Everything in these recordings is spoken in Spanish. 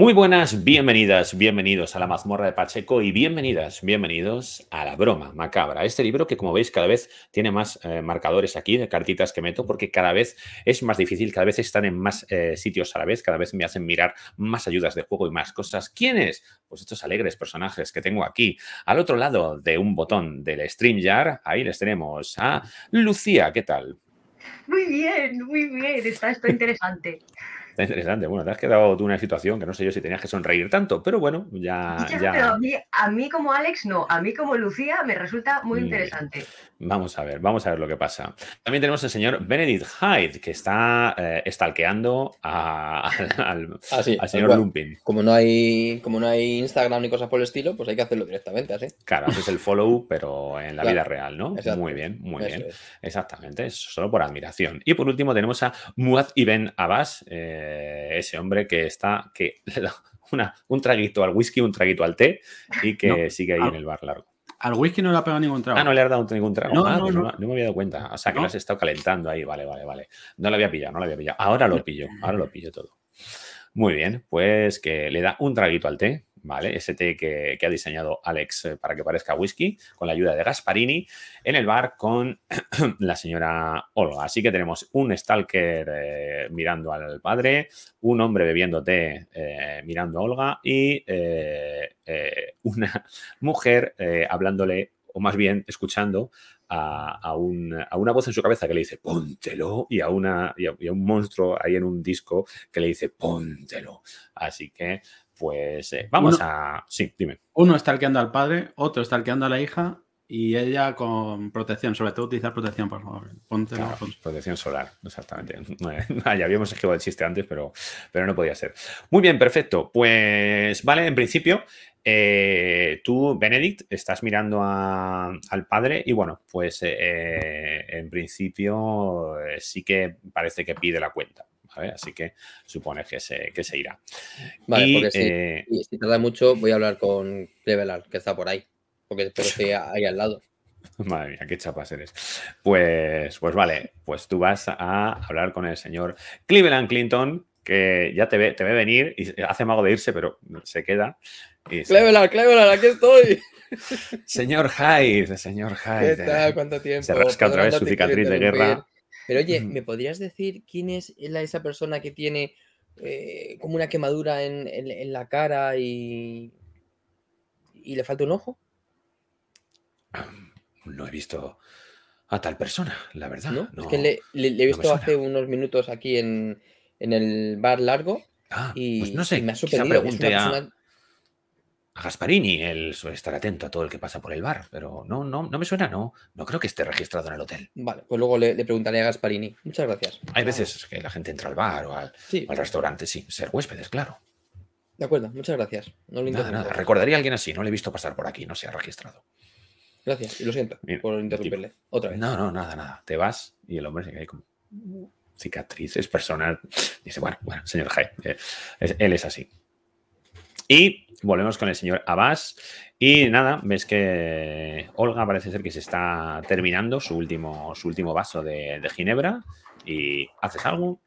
Muy buenas, bienvenidas, bienvenidos a la mazmorra de Pacheco y bienvenidas, bienvenidos a la broma macabra. Este libro que como veis cada vez tiene más eh, marcadores aquí de cartitas que meto porque cada vez es más difícil, cada vez están en más eh, sitios a la vez, cada vez me hacen mirar más ayudas de juego y más cosas. ¿Quiénes? Pues estos alegres personajes que tengo aquí. Al otro lado de un botón del StreamYard, ahí les tenemos a Lucía, ¿qué tal? Muy bien, muy bien, está esto interesante. Está interesante. Bueno, te has quedado tú en una situación que no sé yo si tenías que sonreír tanto, pero bueno, ya. a, mí, como Alex, no. A mí como Lucía me resulta muy mm. interesante. Vamos a ver, vamos a ver lo que pasa. También tenemos al señor Benedict Hyde, que está eh, estalqueando al, ah, señor Lumpin. Como no, hay, como no hay Instagram ni cosas por el estilo, pues hay que hacerlo directamente, así. Claro, es el follow, pero en la vida real, ¿no? Muy bien, muy bien. Es. Exactamente, solo por admiración. Y por último tenemos a Muad Ibn Abbas, eh, ese hombre que está, que una, un traguito al whisky, un traguito al té y que sigue ahí en el bar largo. Al whisky no le ha pegado ningún trago. Ah, no le ha dado ningún trago. No, ah, pues no, no, no, me había dado cuenta. O sea, que lo has estado calentando ahí. Vale, vale, vale. No lo había pillado, no lo había pillado. Ahora lo pillo, ahora lo pillo todo. Muy bien, pues que le da un traguito al té. ¿vale? Ese té que, ha diseñado Alex eh, para que parezca whisky, con la ayuda de Gasparini, en el bar con la señora Olga. Así que tenemos un stalker eh, mirando al padre, un hombre bebiendo té eh, mirando a Olga y una mujer hablándole, o más bien escuchando, a, una voz en su cabeza que le dice póntelo y a, una, y a un monstruo ahí en un disco que le dice póntelo. Así que pues eh, vamos a. Sí, dime. Uno está alqueando al padre, otro está alqueando a la hija y ella con protección, sobre todo utilizar protección, por favor. Ponte la protección solar, exactamente. Ah, ya habíamos esquivado el chiste antes, pero, pero no podía ser. Muy bien, perfecto. Pues vale, en principio, eh, tú, Benedict, estás mirando al padre y bueno, pues eh, en principio sí que parece que pide la cuenta. Así que supone que se, que se irá. Vale, porque eh, si, tarda mucho, voy a hablar con Cleveland, que está por ahí, porque espero que ahí al lado. Madre mía, qué chapas eres. Pues, pues vale, pues tú vas a hablar con el señor Cleveland Clinton, que ya te ve, te ve venir y hace mago de irse, pero se queda. Cleveland, Cleveland, aquí estoy. Señor Hyde, señor Hyde. ¿Qué tal? ¿Cuánto tiempo? Se rasca otra vez su cicatriz de guerra. Pero oye, ¿me podrías decir quién es esa persona que tiene eh, como una quemadura en, la cara y, y le falta un ojo? No he visto a tal persona, la verdad. No, es que le, he visto hace unos minutos aquí en, el bar largo. Ah, pues y, no sé, me ha sorprendido. Gasparini, él suele estar atento a todo el que pasa por el bar, pero no, no, no me suena, no, no creo que esté registrado en el hotel. Vale, pues luego le, preguntaré a Gasparini. Muchas gracias. Hay veces que la gente entra al bar o al, restaurante sin ser huéspedes, claro. De acuerdo, muchas gracias. No nada, nada. Recordaría a alguien así, no le he visto pasar por aquí, no se ha registrado. Gracias, y lo siento por interrumpirle. Otra vez. No, no, nada, nada. Te vas y el hombre se cae como cicatrices personal. Dice, bueno, bueno, señor Jaime, eh, él es así. Y volvemos con el señor Abbas. Y nada, ves que Olga parece ser que se está terminando su último, su último vaso de, Ginebra. ¿Y haces algo?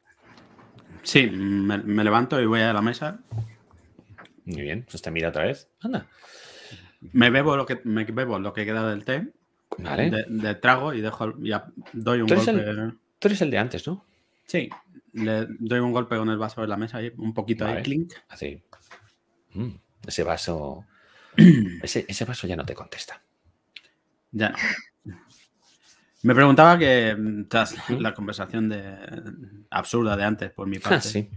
Sí, me, levanto y voy a la mesa. Muy bien, pues te mira otra vez. Anda. Me bebo lo que, me bebo lo que queda del té. Vale. De, trago y dejo, ya doy un golpe. tú eres el de antes, ¿no? Sí, le doy un golpe con el vaso de la mesa y un poquito de clink. Así. Mm, ese vaso. Ese, vaso ya no te contesta. Ya Me preguntaba que mm, tras la conversación de, absurda de antes, por mi ah, parte.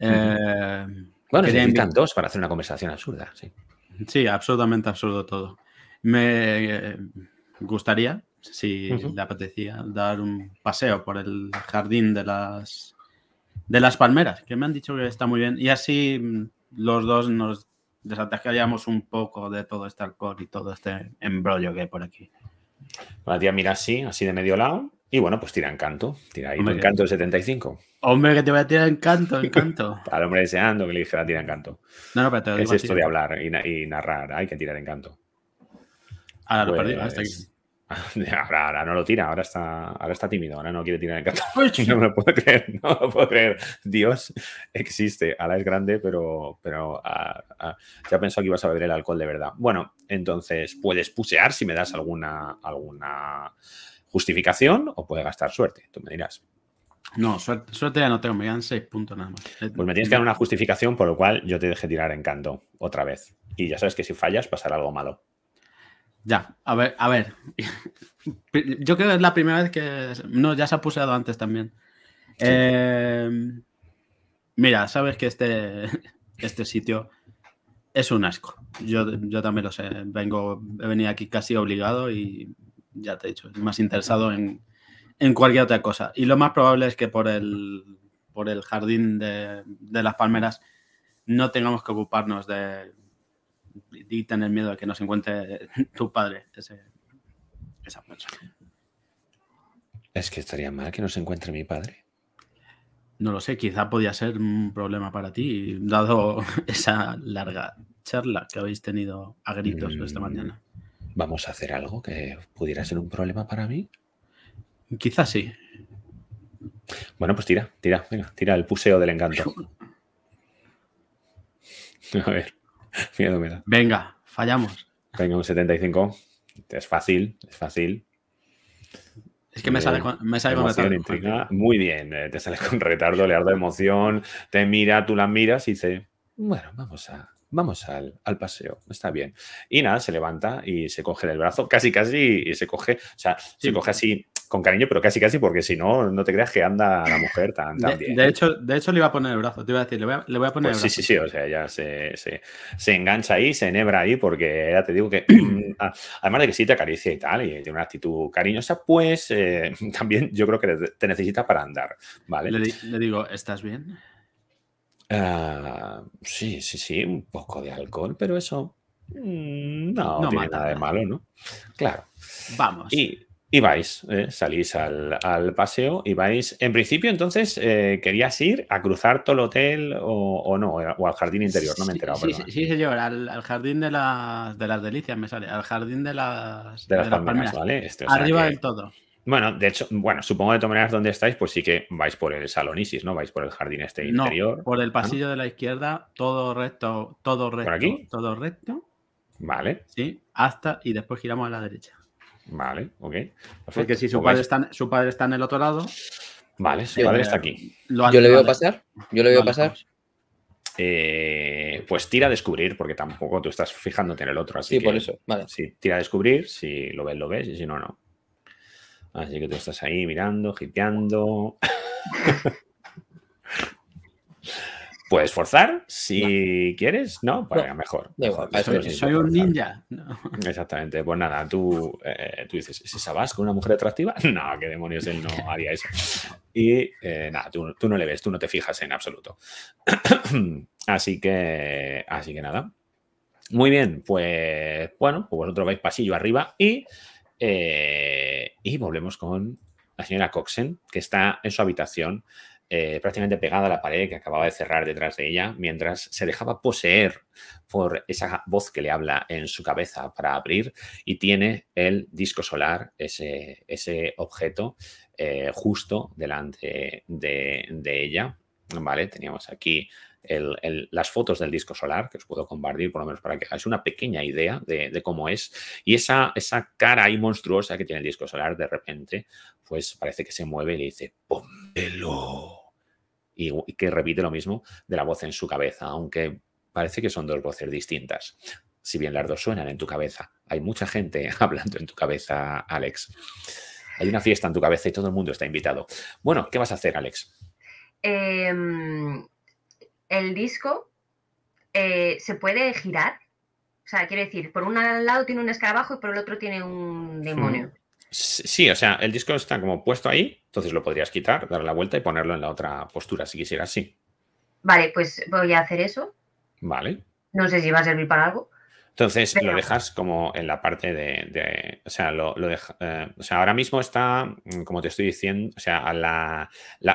Eh, bueno, se necesitan dos para hacer una conversación absurda, sí. Sí, absolutamente absurdo todo. Me eh, gustaría, si le apetecía, dar un paseo por el jardín de las de las palmeras, que me han dicho que está muy bien. Y así mm, los dos nos desatascaríamos un poco de todo este alcohol y todo este embrollo que hay por aquí. La tía mira así, así de medio lado, y bueno, pues tira encanto. Tira ahí encanto del 75. Hombre, que te voy a tirar encanto, encanto. Al hombre deseando que le dijera tira encanto. No, no, pero te Es esto de hablar y, narrar. Hay que tirar encanto. Ahora lo perdí. Pues hasta aquí. Ahora, no lo tira, ahora está, ahora está tímido, ahora no quiere tirar el canto No lo puedo creer, no lo puedo creer. Dios existe, ahora es grande, pero, pero ah, ah, ya pensó que ibas a beber el alcohol de verdad. Bueno, entonces puedes pusear si me das alguna, alguna justificación o puede gastar suerte, tú me dirás. No, suerte, ya no tengo, me dan seis puntos nada más. Eh, pues me tienes que dar una justificación por lo cual yo te deje tirar en canto otra vez. Y ya sabes que si fallas pasará algo malo. Ya, a ver, a ver. Yo creo que es la primera vez que. No, ya se ha puseado antes también. Eh, mira, sabes que este, este sitio es un asco. Yo, yo también lo sé. Vengo, he venido aquí casi obligado y ya te he dicho, más interesado en, cualquier otra cosa. Y lo más probable es que por el, por el jardín de las palmeras no tengamos que ocuparnos de y tener miedo a que no se encuentre tu padre esa Es que estaría mal que no se encuentre mi padre. No lo sé, quizá podía ser un problema para ti, dado esa larga charla que habéis tenido a gritos mm, esta mañana. ¿Vamos a hacer algo que pudiera ser un problema para mí? Quizá sí. Bueno, pues tira, tira, venga, tira el puseo del encanto. A ver. Venga, fallamos. Venga, un 75. Es fácil, es fácil. Es que me sale eh, con, sale retardo. Muy bien, eh, te sale con retardo, le ardo emoción, te mira, tú la miras y dice, bueno, vamos a, vamos al, paseo, está bien. Y nada, se levanta y se coge el brazo, casi, casi, y se coge, o sea, se coge así con cariño, pero casi casi, porque si no, no te creas que anda la mujer tan, de, bien. De hecho, de hecho, le iba a poner el brazo, te iba a decir, le voy a, poner pues el brazo. Sí, sí, sí, o sea, ya se, se, engancha ahí, se enhebra ahí, porque ya te digo que, ah, además de que sí te acaricia y tal, y tiene una actitud cariñosa, pues eh, también yo creo que te necesita para andar, ¿vale? le, digo, ¿estás bien? Ah, sí, sí, sí, un poco de alcohol, pero eso mm, no, no tiene nada de malo, ¿no? Claro. Vamos. Y y vais, eh, salís al, paseo y vais. En principio, entonces, eh, querías ir a cruzar todo el hotel o, no, o al jardín interior, no me he enterado. Sí, sí, señor, al, jardín de, las, delicias me sale, al jardín de las, de palmeras, ¿vale? Este, Arriba del todo. Bueno, de hecho, bueno, supongo de todas maneras donde estáis, pues sí que vais por el salón Isis, ¿no? Vais por el jardín este interior. por el pasillo de la izquierda, todo recto, todo recto. ¿Por aquí? Todo recto. Vale. Sí, hasta y después giramos a la derecha. Vale, ok. Es que si su padre, está, su padre está en el otro lado. Vale, su padre está aquí. Yo le veo pasar. Yo le veo pasar. Eh, pues tira a descubrir, porque tampoco tú estás fijándote en el otro. Así sí, por eso. Vale. tira a descubrir. Si lo ves, lo ves. Y si no, no. Así que tú estás ahí mirando, giteando. Puedes forzar si quieres, ¿no? Para mejor. soy un ninja. Exactamente. Pues nada, tú, eh, tú dices, ¿es vas con una mujer atractiva? No, qué demonios él no haría eso. Y eh, nada, tú, no le ves, tú no te fijas en absoluto. así que, así que nada. Muy bien, pues bueno, pues vosotros vais pasillo arriba y, eh, y volvemos con la señora Coxen, que está en su habitación eh, prácticamente pegada a la pared que acababa de cerrar detrás de ella, mientras se dejaba poseer por esa voz que le habla en su cabeza para abrir y tiene el disco solar, ese, ese objeto, eh, justo delante de, ella. Vale, teníamos aquí las fotos del disco solar, que os puedo compartir por lo menos para que hagáis una pequeña idea de, cómo es. Y esa, esa cara ahí monstruosa que tiene el disco solar, de repente, pues parece que se mueve y le dice, ¡Pómelo! y, que repite lo mismo de la voz en su cabeza, aunque parece que son dos voces distintas. Si bien las dos suenan en tu cabeza, hay mucha gente hablando en tu cabeza, Alex. Hay una fiesta en tu cabeza y todo el mundo está invitado. Bueno, ¿qué vas a hacer, Alex? Em, el disco eh, se puede girar. O sea, quiere decir, por un lado tiene un escarabajo y por el otro tiene un hmm. demonio. Sí, o sea, el disco está como puesto ahí, entonces lo podrías quitar, dar la vuelta y ponerlo en la otra postura si quisieras, sí. Vale, pues voy a hacer eso. Vale. No sé si va a servir para algo. Entonces lo dejas como en la parte de. o sea, lo, deja, eh, o sea, ahora mismo está, mm, como te estoy diciendo, o sea,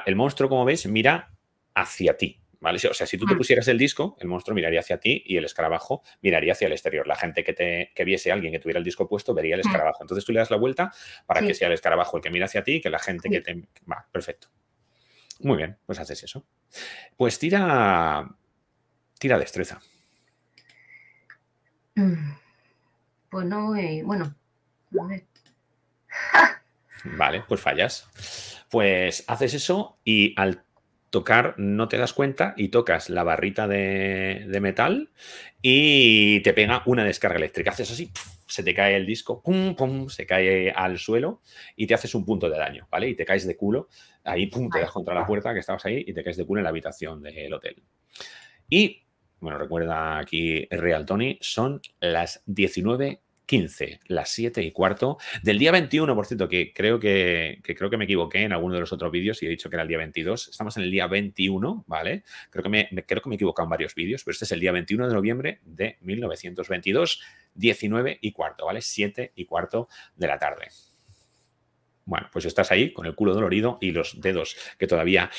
el monstruo, como ves, mira hacia ti. O sea, si tú te mm. pusieras el disco, el monstruo miraría hacia ti y el escarabajo miraría hacia el exterior. La gente que, te, viese a alguien que tuviera el disco puesto vería el mm. escarabajo. Entonces tú le das la vuelta para que sea el escarabajo el que mira hacia ti y que la gente que te... Va, perfecto. Muy bien, pues haces eso. Pues tira... Tira destreza. Mm. Pues no, eh, bueno. Vale, pues fallas. Pues haces eso y al tocar, no te das cuenta y tocas la barrita de, metal y te pega una descarga eléctrica. Haces así, se te cae el disco, se cae al suelo y te haces un punto de daño, ¿vale? Y te caes de culo, ahí, pum, te das contra la puerta que estabas ahí y te caes de culo en la habitación del hotel. Y, bueno, recuerda aquí Real Tony, son las 19 15, las 7 y cuarto del día 21, por cierto, que creo que, creo que me equivoqué en alguno de los otros vídeos y he dicho que era el día 22. Estamos en el día 21, ¿vale? Creo que me, creo que me he equivocado en varios vídeos, pero este es el día 21 de noviembre de 1922, 19 y cuarto, ¿vale? 7 y cuarto de la tarde. Bueno, pues estás ahí con el culo dolorido y los dedos que todavía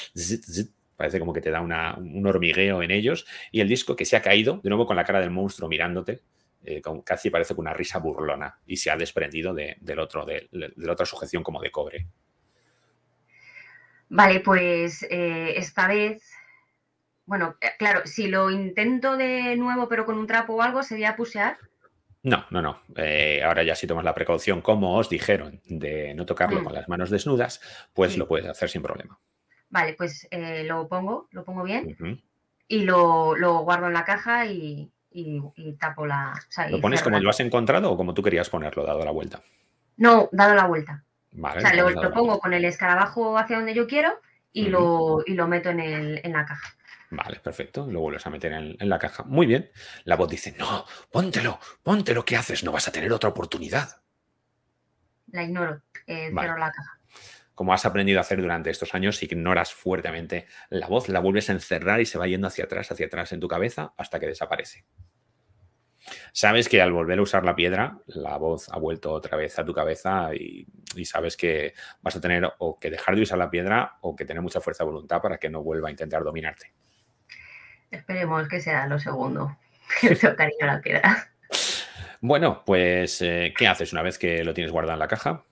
parece como que te da un hormigueo en ellos, y el disco que se ha caído, de nuevo con la cara del monstruo mirándote, eh, casi parece que una risa burlona y se ha desprendido de, del otro, de, la otra sujeción como de cobre. Vale, pues eh, esta vez, bueno, eh, claro, si lo intento de nuevo pero con un trapo o algo, ¿sería pusear? No, no, no. ahora ya si tomas la precaución, como os dijeron, de no tocarlo mm. con las manos desnudas, pues lo puedes hacer sin problema. Vale, pues lo pongo, lo pongo bien y lo guardo en la caja y, y, tapo la. ¿Lo pones como lo has encontrado o como tú querías ponerlo, dado la vuelta? No, dado la vuelta. Vale, o sea, lo, pongo con el escarabajo hacia donde yo quiero y, lo, lo meto en, la caja. Vale, perfecto. Lo vuelves a meter en, la caja. Muy bien. La voz dice, no, póntelo, póntelo, ¿qué haces? No vas a tener otra oportunidad. La ignoro, eh, pero la caja como has aprendido a hacer durante estos años, ignoras fuertemente la voz, la vuelves a encerrar y se va yendo hacia atrás, hacia atrás en tu cabeza hasta que desaparece. Sabes que al volver a usar la piedra, la voz ha vuelto otra vez a tu cabeza y, sabes que vas a tener o que dejar de usar la piedra o que tener mucha fuerza de voluntad para que no vuelva a intentar dominarte. Esperemos que sea lo segundo. El cariño la piedra. Bueno, pues, eh, ¿qué haces una vez que lo tienes guardado en la caja?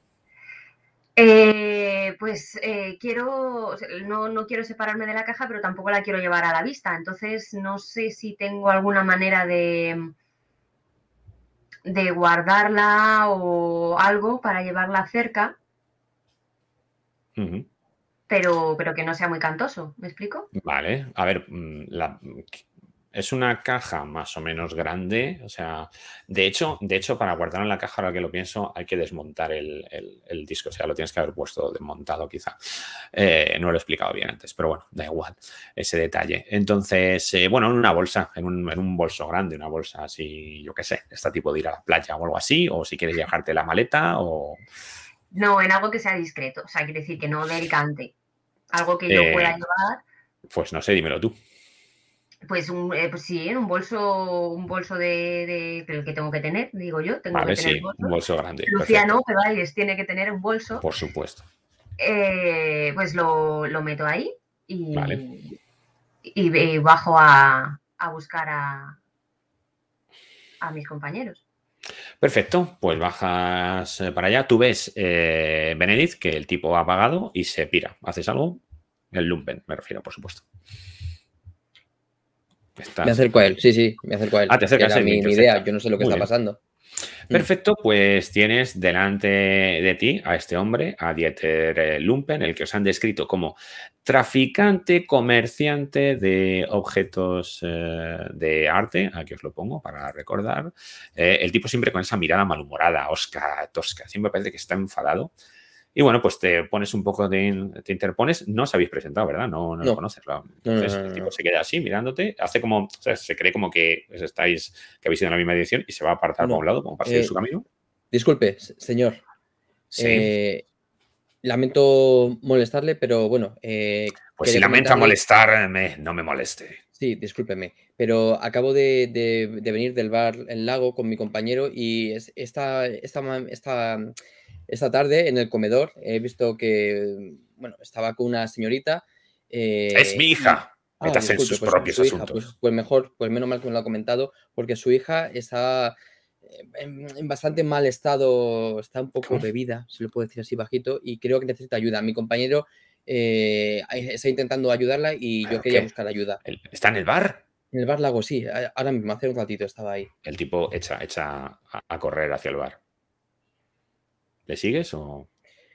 Eh, eh, pues eh, quiero, no, quiero separarme de la caja, pero tampoco la quiero llevar a la vista. Entonces, no sé si tengo alguna manera de, de guardarla o algo para llevarla cerca. Pero, pero que no sea muy cantoso, ¿me explico? Vale, a ver, mm, la, es una caja más o menos grande. O sea, de hecho, de hecho, para guardar en la caja, ahora que lo pienso, hay que desmontar el, disco. O sea, lo tienes que haber puesto desmontado, quizá. Eh, no lo he explicado bien antes, pero bueno, da igual ese detalle. Entonces, eh, bueno, en una bolsa, en un, bolso grande, una bolsa así, yo qué sé, este tipo de ir a la playa o algo así, o si quieres llevarte la maleta o. No, en algo que sea discreto. O sea, quiere decir que no delicante. Algo que yo eh, pueda llevar. Pues no sé, dímelo tú. Pues, un, eh, pues sí, un bolso, un bolso de, el que tengo que tener, digo yo, tengo vale, que tener sí, un bolso grande. Luciano vayas, tiene que tener un bolso. Por supuesto. Eh, pues lo, meto ahí y, y, bajo a, buscar a, mis compañeros. Perfecto, pues bajas eh, para allá. Tú ves, eh, Benedict, que el tipo ha pagado y se pira. ¿Haces algo? El lumpen, me refiero, por supuesto. Me acerco a él, sí, sí, me acerco a él. Ah, te acercas Mi, mi idea, yo no sé lo que está pasando. Perfecto, pues tienes delante de ti a este hombre, a Dieter eh, Lumpen, el que os han descrito como traficante, comerciante de objetos eh, de arte, aquí os lo pongo para recordar. Eh, el tipo siempre con esa mirada malhumorada, osca, tosca, siempre parece que está enfadado, y bueno, pues te pones un poco, de, te interpones. No os habéis presentado, ¿verdad? No, lo conoces. Entonces el tipo se queda así mirándote, hace como, o sea, se cree como que estáis, que habéis ido en la misma dirección y se va a apartar por un lado, como para seguir eh, su camino. Disculpe, señor. Sí. Eh, lamento molestarle, pero bueno. Eh, pues si lamenta molestar no me moleste. Sí, discúlpeme, pero acabo de, venir del bar El Lago con mi compañero y esta, esta, esta tarde en el comedor. He visto que, bueno, estaba con una señorita. Eh, es mi hija. Ah, en sus pues, propios pues, asuntos. pues, mejor, pues menos mal que me lo ha comentado, porque su hija está en, bastante mal estado, está un poco bebida, se si lo puedo decir así bajito, y creo que necesita ayuda. Mi compañero eh, está intentando ayudarla y yo quería buscar ayuda. ¿Está en el bar? En el bar Lago, sí. Ahora mismo, hace un ratito estaba ahí. El tipo echa, echa a correr hacia el bar. ¿Le sigues o...?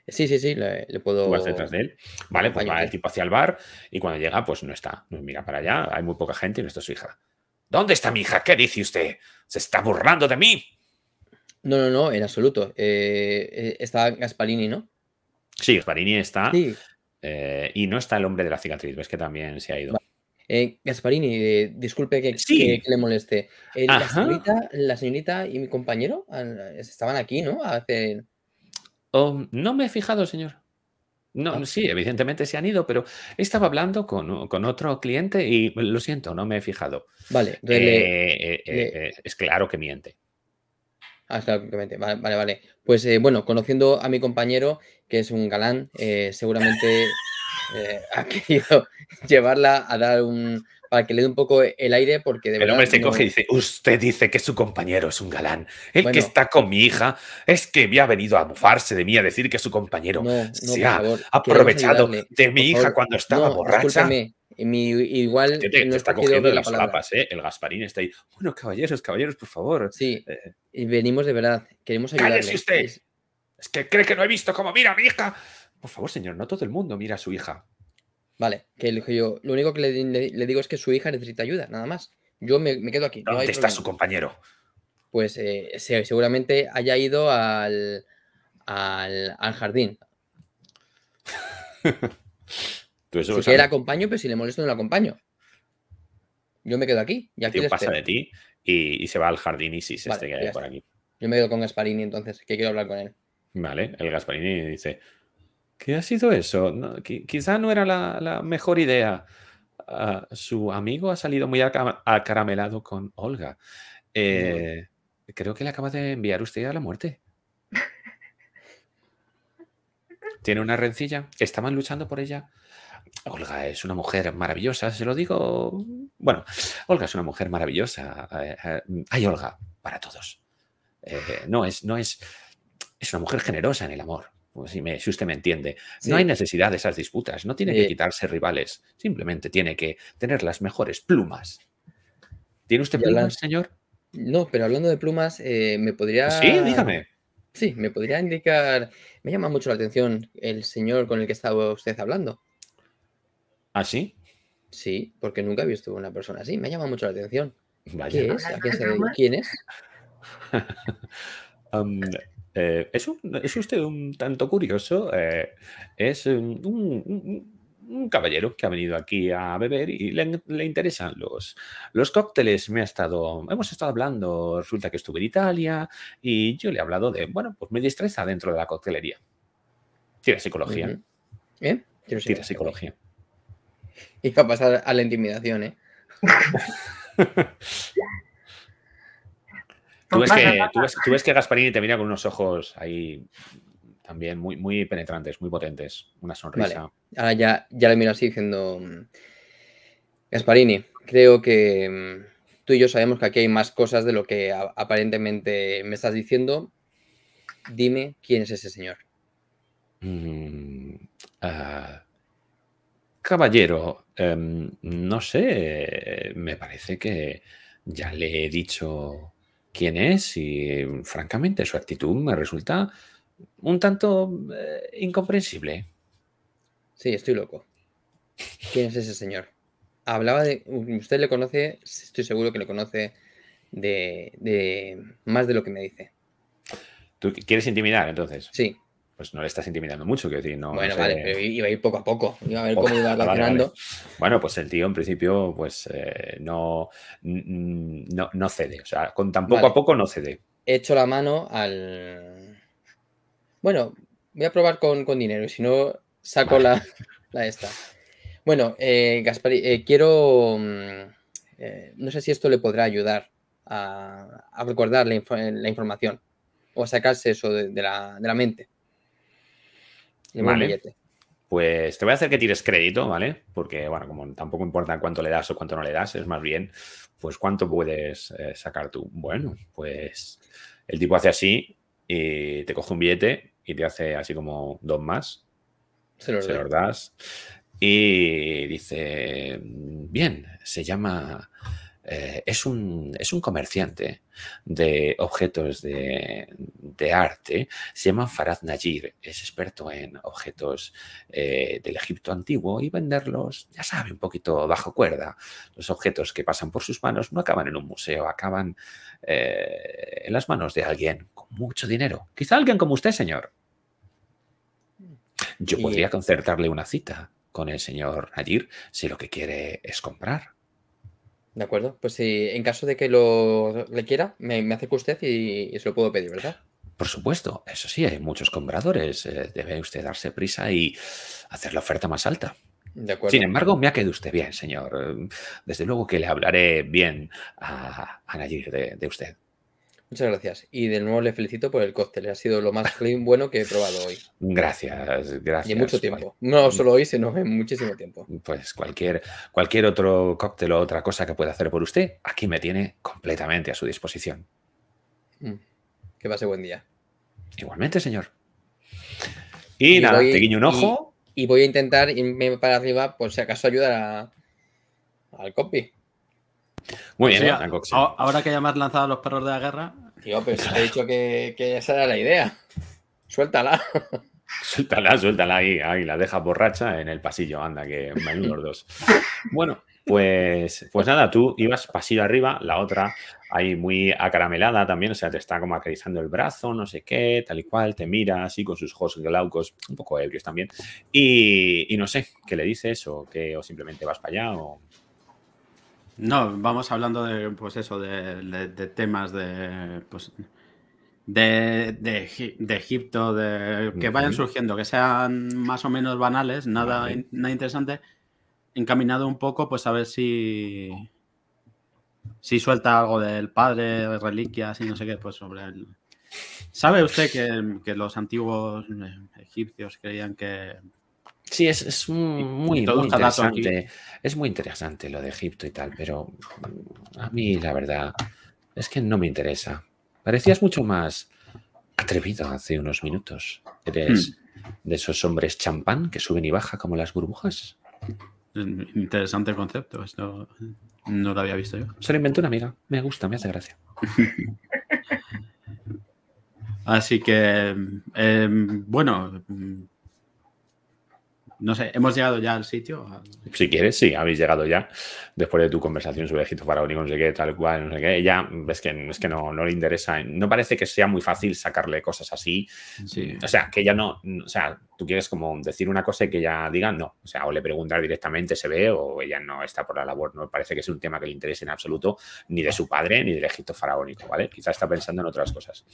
Sí, sí, sí, le, puedo... detrás de él. Vale, pues va el tipo hacia el bar y cuando llega, pues no está. mira para allá, hay muy poca gente y no está su hija. ¿Dónde está mi hija? ¿Qué dice usted? ¿Se está burlando de mí? No, no, no, en absoluto. Eh, eh, está Gasparini, ¿no? Sí, Gasparini está. Eh, y no está el hombre de la cicatriz, ves que también se ha ido. Gasparini, disculpe que, le moleste. La señorita, la, señorita, y mi compañero estaban aquí, ¿no? Hace no me he fijado, señor. No, ah. sí, evidentemente se han ido, pero estaba hablando con, otro cliente y lo siento, no me he fijado. Vale, eh, eh, eh, es claro que miente. Ah, claro que miente. Vale, vale. Pues bueno, conociendo a mi compañero, que es un galán, seguramente ha querido llevarla a dar un, para que le dé un poco el aire, porque de El hombre se coge y dice: Usted dice que su compañero es un galán. El que está con mi hija es que me ha venido a mofarse de mí, a decir que su compañero se ha aprovechado de mi hija cuando estaba borracha. Mi, igual no está cogiendo las ¿eh? El Gasparín está ahí. Bueno, caballeros, caballeros, por favor. Sí. Eh, y venimos de verdad. Queremos ayudarle. usted! es que cree que no he visto cómo mira a mi hija. Por favor, señor, no todo el mundo mira a su hija. Vale, que le yo, lo único que le, digo es que su hija necesita ayuda, nada más. Yo me, quedo aquí. ¿Dónde está su compañero? Pues eh, seguramente haya ido al, al, jardín. si quiere acompaño, pero si le molesto no lo acompaño. Yo me quedo aquí. Y el tío pasa de ti y, se va al jardín y si se vale, por aquí. Yo me quedo con Gasparini entonces, que quiero hablar con él. Vale, el Gasparini dice, ¿Qué ha sido eso? quizá no era la, mejor idea. Ah, su amigo ha salido muy acaramelado con Olga. Eh, creo que le acaba de enviar usted a la muerte. Tiene una rencilla. Estaban luchando por ella. Olga es una mujer maravillosa, se lo digo. Bueno, Olga es una mujer maravillosa. Eh, eh, hay Olga para todos. no es, no es. Es una mujer generosa en el amor. Pues, si, usted me entiende, no hay necesidad de esas disputas, no tiene que quitarse rivales, simplemente tiene que tener las mejores plumas. ¿Tiene usted plumas, señor? No, pero hablando de plumas, eh, me podría... Pues sí, dígame. Sí, me podría indicar, me llama mucho la atención el señor con el que estaba usted hablando. ¿Ah, sí? Sí, porque nunca he visto una persona así, me llama mucho la atención. es? quién, es? Eh, es, usted un tanto curioso. Eh, es un, caballero que ha venido aquí a beber y le, interesan los, los cócteles. Me ha estado, hemos estado hablando, resulta que estuve en Italia y yo le he hablado de, bueno, pues me destreza dentro de la coctelería. Tira psicología. Tira, psicología. Y va a pasar a la intimidación, ¿eh? Tú ves, que, Gasparini te mira con unos ojos ahí también muy, muy penetrantes, muy potentes. Una sonrisa. Ahora ya, ya le miro así diciendo. Mm, Gasparini, creo que mm, tú y yo sabemos que aquí hay más cosas de lo que aparentemente me estás diciendo. Dime quién es ese señor. Mm, ah, caballero, em, no sé, me parece que ya le he dicho quién es y francamente su actitud me resulta un tanto eh, incomprensible. Sí, estoy loco. ¿Quién es ese señor? Hablaba de. Usted le conoce, estoy seguro que le conoce de más de lo que me dice. ¿Tú quieres intimidar entonces? Sí pues no le estás intimidando mucho, que decir, no. Bueno, vale, pero iba a ir poco a poco, iba a ver cómo iba relacionando. Bueno, pues el tío en principio, pues eh, no, no, cede. O sea, con tan poco a poco no cede. He hecho la mano al. Bueno, voy a probar con, dinero, y si no, saco la, esta. Bueno, eh, Gaspar, eh, quiero. Mm, eh, no sé si esto le podrá ayudar a, recordar la, información o a sacarse eso de la mente billete. Pues te voy a hacer que tires crédito, ¿vale? Porque, bueno, como tampoco importa cuánto le das o cuánto no le das, es más bien, pues cuánto puedes eh, sacar tú. Bueno, pues el tipo hace así y te coge un billete y te hace así como dos más. se los das. Y dice, bien, se llama eh, es, un, es, un, comerciante de objetos de, arte, se llama Faraz Najir, es experto en objetos eh, del Egipto antiguo y venderlos, ya sabe, un poquito bajo cuerda. Los objetos que pasan por sus manos no acaban en un museo, acaban eh, en las manos de alguien con mucho dinero. Quizá alguien como usted, señor. Yo podría concertarle una cita con el señor Najir si lo que quiere es comprar. De acuerdo, pues si en caso de que lo le quiera, me, acerco a usted y, se lo puedo pedir, ¿verdad? Por supuesto, eso sí, hay muchos compradores. Eh, debe usted darse prisa y hacer la oferta más alta. Sin embargo, me ha quedado usted bien, señor. Desde luego que le hablaré bien a, Nayir de usted. Muchas gracias. Y de nuevo le felicito por el cóctel. Ha sido lo más clean bueno que he probado hoy. Gracias, gracias. Y en mucho tiempo. No solo hoy, sino en muchísimo tiempo. Pues cualquier, cualquier otro cóctel o otra cosa que pueda hacer por usted, aquí me tiene completamente a su disposición. Mm. Que pase buen día. Igualmente, señor. Y, nada, te guiño un ojo. Y, voy a intentar irme para arriba por si acaso ayudar al copy. Muy bien, Ahora que ya me has lanzado los perros de la guerra. Tío, pues te he dicho que, esa era la idea. Suéltala. Suéltala, suéltala ahí, ahí la dejas borracha en el pasillo, anda, que van los dos. Bueno, pues, pues nada, tú ibas pasillo arriba, la otra ahí muy acaramelada también, o sea, te está como acariciando el brazo, no sé qué, tal y cual, te mira así con sus ojos glaucos, un poco ebrios también, y, no sé, ¿qué le dices o simplemente vas para allá o... No, vamos hablando de, pues eso, de, temas de, pues, de, de, Egipto, de que vayan surgiendo, que sean más o menos banales, nada, interesante, encaminado un poco, pues a ver si, si suelta algo del padre, reliquias y no sé qué, pues sobre él. ¿Sabe usted que, que los antiguos eh, egipcios creían que Sí, es, muy, interesante. Es muy interesante lo de Egipto y tal, pero a mí la verdad es que no me interesa. Parecías mucho más atrevido hace unos minutos. Eres hmm. de esos hombres champán que suben y bajan como las burbujas. Interesante concepto, esto no lo había visto yo. Se lo inventó una amiga, me gusta, me hace gracia. Así que, em, bueno, no sé, ¿hemos llegado ya al sitio? Si quieres, sí, habéis llegado ya. Después de tu conversación sobre Egipto faraónico, no sé qué, tal cual, no sé qué. Ella ves que, es que no, le interesa. No parece que sea muy fácil sacarle cosas así. O sea, que ella no. O sea, tú quieres como decir una cosa y que ella diga no. O sea, o le preguntar directamente, se ve, o ella no está por la labor. No parece que es un tema que le interese en absoluto, ni de ah. su padre, ni del Egipto faraónico, ¿vale? Quizá está pensando en otras cosas.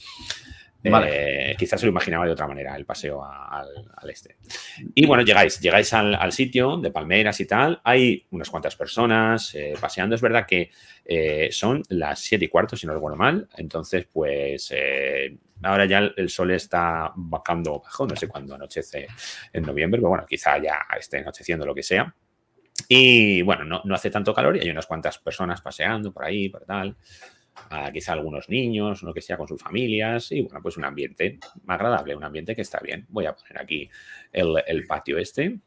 Eh, quizás se lo imaginaba de otra manera el paseo al, este. Y bueno, llegáis, llegáis al, sitio de Palmeiras y tal. Hay unas cuantas personas eh, paseando. Es verdad que eh, son las siete y cuarto, si no recuerdo mal. Entonces, pues ahora ya el, sol está bajando bajo. No sé cuándo anochece en noviembre, pero bueno, quizá ya esté anocheciendo lo que sea. Y bueno, no, no hace tanto calor y hay unas cuantas personas paseando por ahí, por tal a quizá algunos niños, lo que sea, con sus familias, y bueno, pues un ambiente agradable, un ambiente que está bien. Voy a poner aquí el, patio este.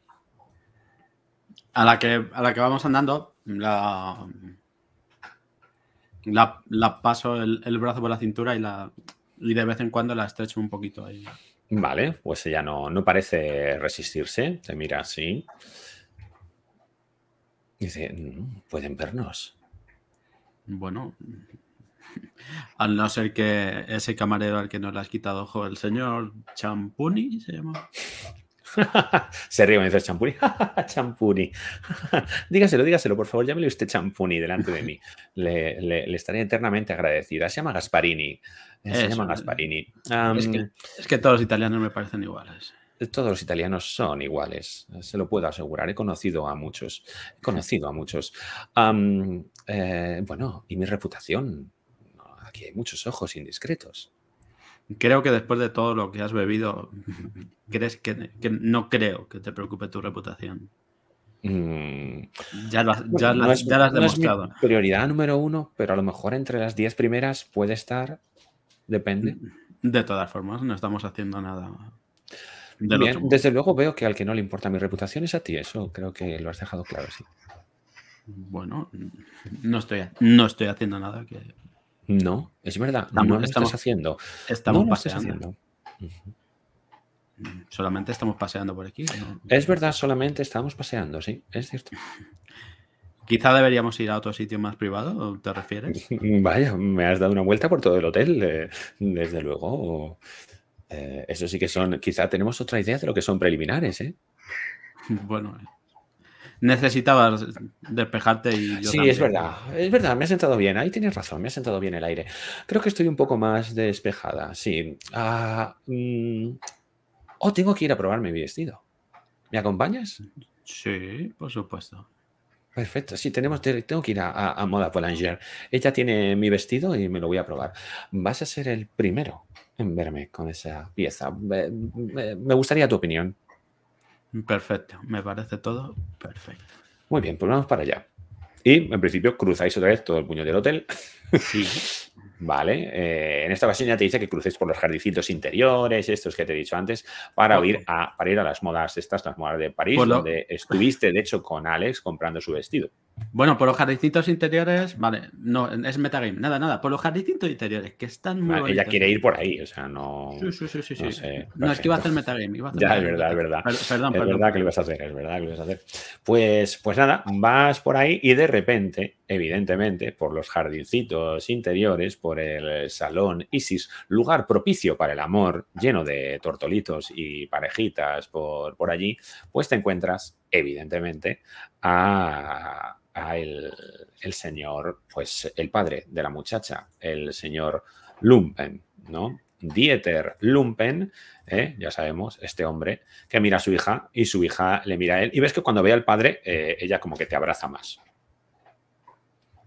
A la que, a la que vamos andando, la, la, paso el, brazo por la cintura y, la, y de vez en cuando la estrecho un poquito ahí. Vale, pues ella no, parece resistirse, se mira así. Dice, mm, pueden vernos. Bueno, Al no ser que ese camarero al que nos le has quitado ojo, el señor Champuni se llama. se ríe cuando dice champuni. champuni. dígaselo, dígaselo, por favor, llámele usted champuni delante de mí. Le, le, estaré eternamente agradecida. Se llama Gasparini. Eh, se llama Gasparini. es, que, todos los italianos me parecen iguales. Todos los italianos son iguales, se lo puedo asegurar. He conocido a muchos. He conocido a muchos. Eh, bueno, y mi reputación hay muchos ojos indiscretos. Creo que después de todo lo que has bebido, crees que, no creo que te preocupe tu reputación. Mm. Ya, lo la, demostrado. prioridad número uno, pero a lo mejor entre las diez primeras puede estar. Depende. De todas formas, no estamos haciendo nada. desde luego veo que al que no le importa mi reputación es a ti, eso creo que lo has dejado claro, sí. Bueno, no estoy, no estoy haciendo nada que no, es verdad, no lo estamos, haciendo. Estamos paseando. Mm, solamente estamos paseando por aquí. Es verdad, solamente estamos paseando, sí, es cierto. Quizá deberíamos ir a otro sitio más privado, ¿te refieres? Vaya, me has dado una vuelta por todo el hotel, eh, desde luego. Eh, eso sí que son, quizá tenemos otra idea de lo que son preliminares, ¿eh? Bueno, necesitabas despejarte y Sí, es verdad, pues. es verdad, me ha sentado bien, ahí tienes razón, me ha sentado bien el aire. Creo que estoy un poco más despejada, sí. Ah, mm, Oh, tengo que ir a probarme mi vestido. ¿Me acompañas? Sí, por supuesto. Perfecto, sí, tenemos, tengo que ir a, Moda Polanger. Ella tiene mi vestido y me lo voy a probar. Vas a ser el primero en verme con esa pieza. me gustaría tu opinión. Perfecto, me parece todo perfecto. Muy bien, pues vamos para allá. Y en principio cruzáis otra vez todo el puño del hotel. Sí. Vale, eh, en esta ocasión ya te dice que crucéis por los jardincitos interiores, estos que te he dicho antes, para, ir a, para ir a las modas estas, las modas de París, donde estuviste, de hecho, con Alex comprando su vestido. Bueno, por los jardincitos interiores, vale, no, es metagame, nada, nada, por los jardincitos interiores, que están muy Ella quiere ir por ahí, o sea, no... Sí, sí, sí, sí. No, no es que iba a hacer metagame, iba a hacer Ya, es verdad, es verdad. perdón, es verdad que lo ibas a hacer, es verdad que lo ibas a hacer. Pues, pues nada, vas por ahí y de repente, evidentemente, por los jardincitos interiores, por el salón Isis, lugar propicio para el amor, lleno de tortolitos y parejitas por, por allí, pues te encuentras evidentemente, a, el, señor, pues el padre de la muchacha, el señor Lumpen, ¿no? Dieter Lumpen, ¿eh? ya sabemos, este hombre que mira a su hija y su hija le mira a él. Y ves que cuando ve al padre, eh, ella como que te abraza más.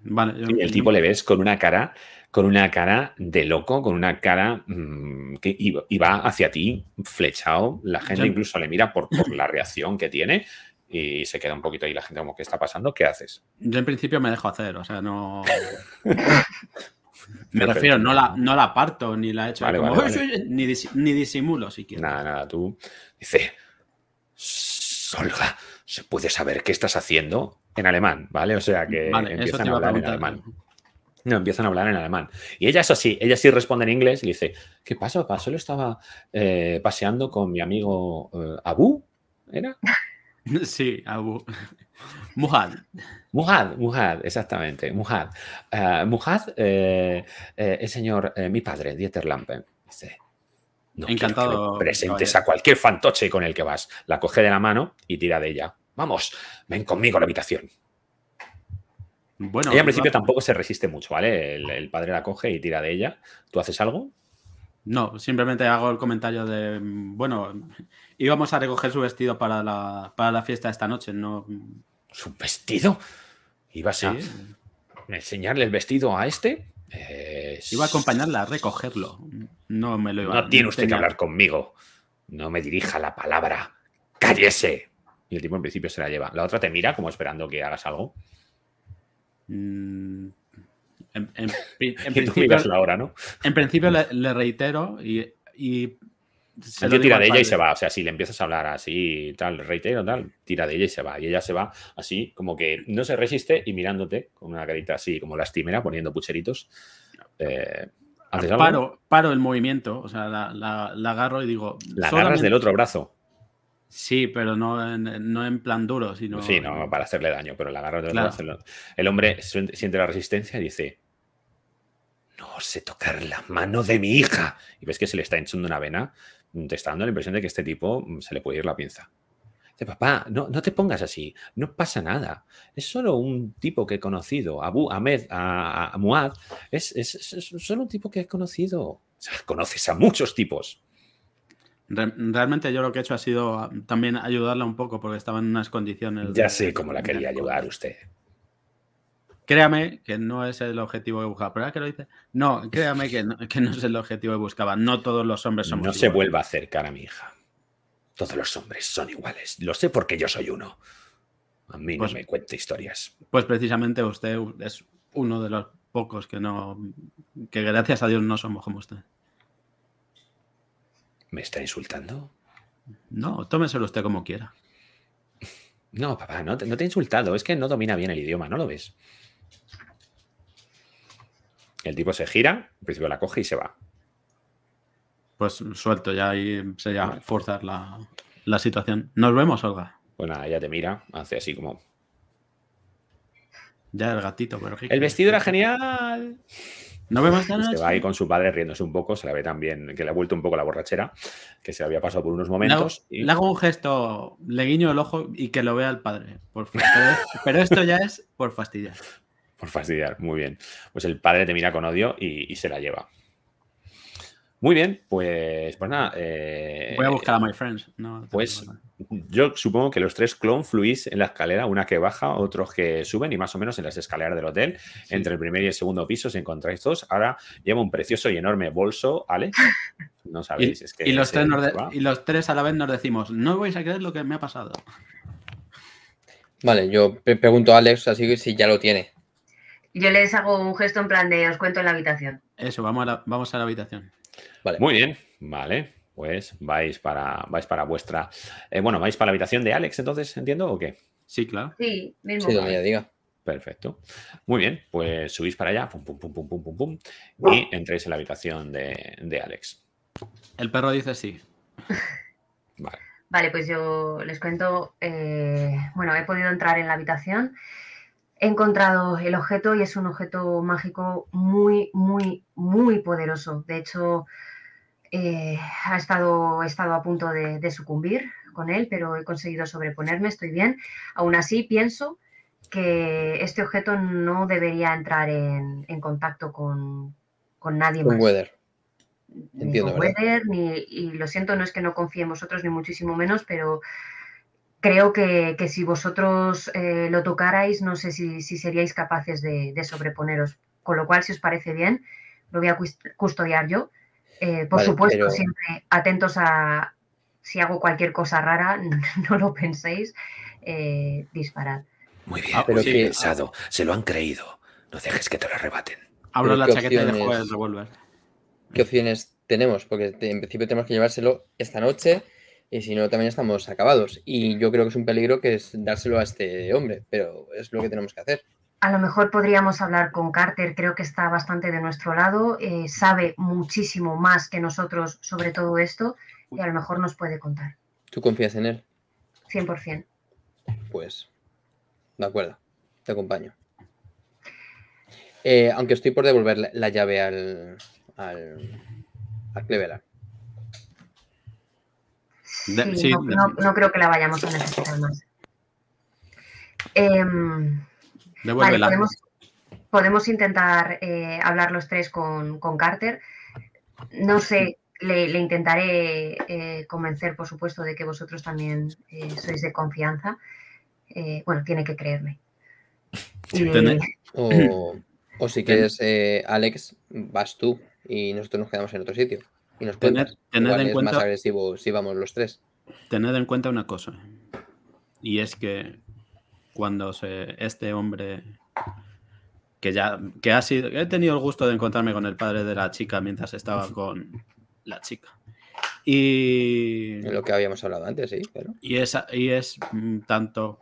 Y el tipo le ves con una cara, con una cara de loco, con una cara mm, que y va hacia ti, flechado. La gente incluso le mira por la reacción que tiene y se queda un poquito ahí la gente como, ¿qué está pasando? ¿Qué haces? Yo en principio me dejo hacer, o sea, no... me refiero, no la, no la parto ni la he hecho Ni, ni, disimulo siquiera. Nada, nada, tú dice, Solga, ¿se puede saber qué estás haciendo? En alemán, ¿vale? O sea que empiezan a, hablar en alemán. No, empiezan a hablar en alemán. Y ella, es así. ella sí responde en inglés y dice, ¿qué pasa, papá? Solo estaba eh, paseando con mi amigo eh, Abu, ¿era? Sí, Abu. Muhad. Muhad, exactamente, Muhad. Mujad, eh, Muhad el eh, eh, señor, mi padre, Dieter Lampen. Dice, Encantado. presentes a cualquier fantoche con el que vas. La coge de la mano y tira de ella. Vamos, ven conmigo a la habitación. Bueno, ella en principio tampoco se resiste mucho, ¿vale? el padre la coge y tira de ella. ¿Tú haces algo? No, simplemente hago el comentario de, bueno, íbamos a recoger su vestido para la, para la fiesta de esta noche, ¿no? ¿Su vestido? ¿Ibas a ah. enseñarle el vestido a este? iba a acompañarla a recogerlo. No me lo iba No tiene usted que hablar conmigo. No me dirija la palabra. ¡Cállese! Y el tipo en principio se la lleva. La otra te mira como esperando que hagas algo. Mm, en, principio, la hora, ¿no? en principio le, reitero y el tira de ella y se va. O sea, si le empiezas a hablar así, tal, reitero, tal, tira de ella y se va. Y ella se va así, como que no se resiste y mirándote con una carita así, como lastimera, poniendo pucheritos. Eh, paro, el movimiento, o sea, la, agarro y digo. La agarras del otro brazo. Sí, pero no en, no en plan duro, sino. Sí, no, para hacerle daño, pero la agarro... del otro brazo. El hombre siente la resistencia y dice: No sé tocar la mano de mi hija. Y ves que se le está hinchando una vena te está dando la impresión de que este tipo mm, se le puede ir la pinza. Dice, papá, no, no te pongas así, no pasa nada. Es solo un tipo que he conocido, Abu Ahmed, a, es, solo un tipo que he conocido. conoces a muchos tipos. Realmente yo lo que he hecho ha sido ah, también ayudarla un poco porque estaba en unas condiciones. Ya sé cómo la quería ayudar usted. Créame que no es el objetivo que buscaba. ¿Por que lo dice? No, créame que no, es el objetivo que buscaba. No todos los hombres somos No se vuelva a acercar a mi hija. Todos los hombres son iguales. Lo sé porque yo soy uno. A mí no pues me cuente historias. Pues precisamente usted es uno de los pocos que no. que gracias a Dios no somos como usted. ¿Me está insultando? No, tómeselo usted como quiera. No, papá, no te he insultado. Es que no domina bien el idioma, ¿no lo ves? El tipo se gira, en principio la coge y se va. Pues suelto ya ahí, se ya forzar la, situación. Nos vemos, Olga. Bueno, pues ella te mira, hace así como. Ya el gatito, pero. El vestido era genial. No vemos nada. Se va ahí con su padre riéndose un poco, se la ve también, que le ha vuelto un poco la borrachera, que se había pasado por unos momentos. Le hago, y... un gesto, le guiño el ojo y que lo vea el padre. Por, pero, pero, esto ya es por fastidiar por fastidiar. Muy bien. Pues el padre te mira con odio y, se la lleva. Muy bien, pues, pues nada. Eh, Voy a buscar a My Friends. pues yo supongo que los tres clones fluís en la escalera, una que baja, otros que suben y más o menos en las escaleras del hotel. Entre el primer y el segundo piso se encontráis dos. Ahora lleva un precioso y enorme bolso, Alex. No sabéis, y, los, tres y los tres a la vez nos decimos, no vais a creer lo que me ha pasado. Vale, yo pregunto a Alex así si ya lo tiene. Yo les hago un gesto en plan de os cuento en la habitación. Eso, vamos a la, vamos a la habitación. Vale. Muy bien, vale. Pues vais para, vais para vuestra. Eh, bueno, vais para la habitación de Alex, entonces, ¿entiendo o qué? Sí, claro. Sí, mismo. Sí, diga. Perfecto. Muy bien, pues subís para allá, pum, pum, pum, pum, pum, pum, pum, y entréis en la habitación de, de Alex. El perro dice sí. Vale. Vale, pues yo les cuento. Eh, bueno, he podido entrar en la habitación he encontrado el objeto y es un objeto mágico muy, muy, muy poderoso. De hecho, eh, ha estado, he estado a punto de, sucumbir con él, pero he conseguido sobreponerme, estoy bien. Aún así, pienso que este objeto no debería entrar en, contacto con, nadie más. Weather. Entiendo, ni y lo siento, no es que no confíe en vosotros, ni muchísimo menos, pero creo que, si vosotros eh, lo tocarais, no sé si, seríais capaces de, sobreponeros. Con lo cual, si os parece bien, lo voy a custodiar yo. Eh, por supuesto, siempre atentos a si hago cualquier cosa rara, no lo penséis, eh, disparad. Muy bien, ah, pensado. Se lo han creído. No dejes que te lo arrebaten. Hablo la chaqueta de y revólver. ¿Qué opciones tenemos? Porque en principio tenemos que llevárselo esta noche y si no, también estamos acabados. Y yo creo que es un peligro que es dárselo a este hombre, pero es lo que tenemos que hacer. A lo mejor podríamos hablar con Carter, creo que está bastante de nuestro lado, eh, sabe muchísimo más que nosotros sobre todo esto y a lo mejor nos puede contar. ¿Tú confías en él? 100%. Pues, de acuerdo, te acompaño. Eh, aunque estoy por devolver la, llave al, al, al Cleveland no, creo que la vayamos a necesitar más. Em, podemos, intentar eh, hablar los tres con, Carter. No sé, le, intentaré eh, convencer, por supuesto, de que vosotros también eh, sois de confianza. bueno, tiene que creerme. o, o, si quieres, Alex, vas tú y nosotros nos quedamos en otro sitio. Y nos en es cuenta, más agresivo si vamos los tres. Tened en cuenta una cosa. Y es que cuando este hombre que ya que ha sido he tenido el gusto de encontrarme con el padre de la chica mientras estaba con la chica y lo que habíamos hablado antes sí pero... y es y es tanto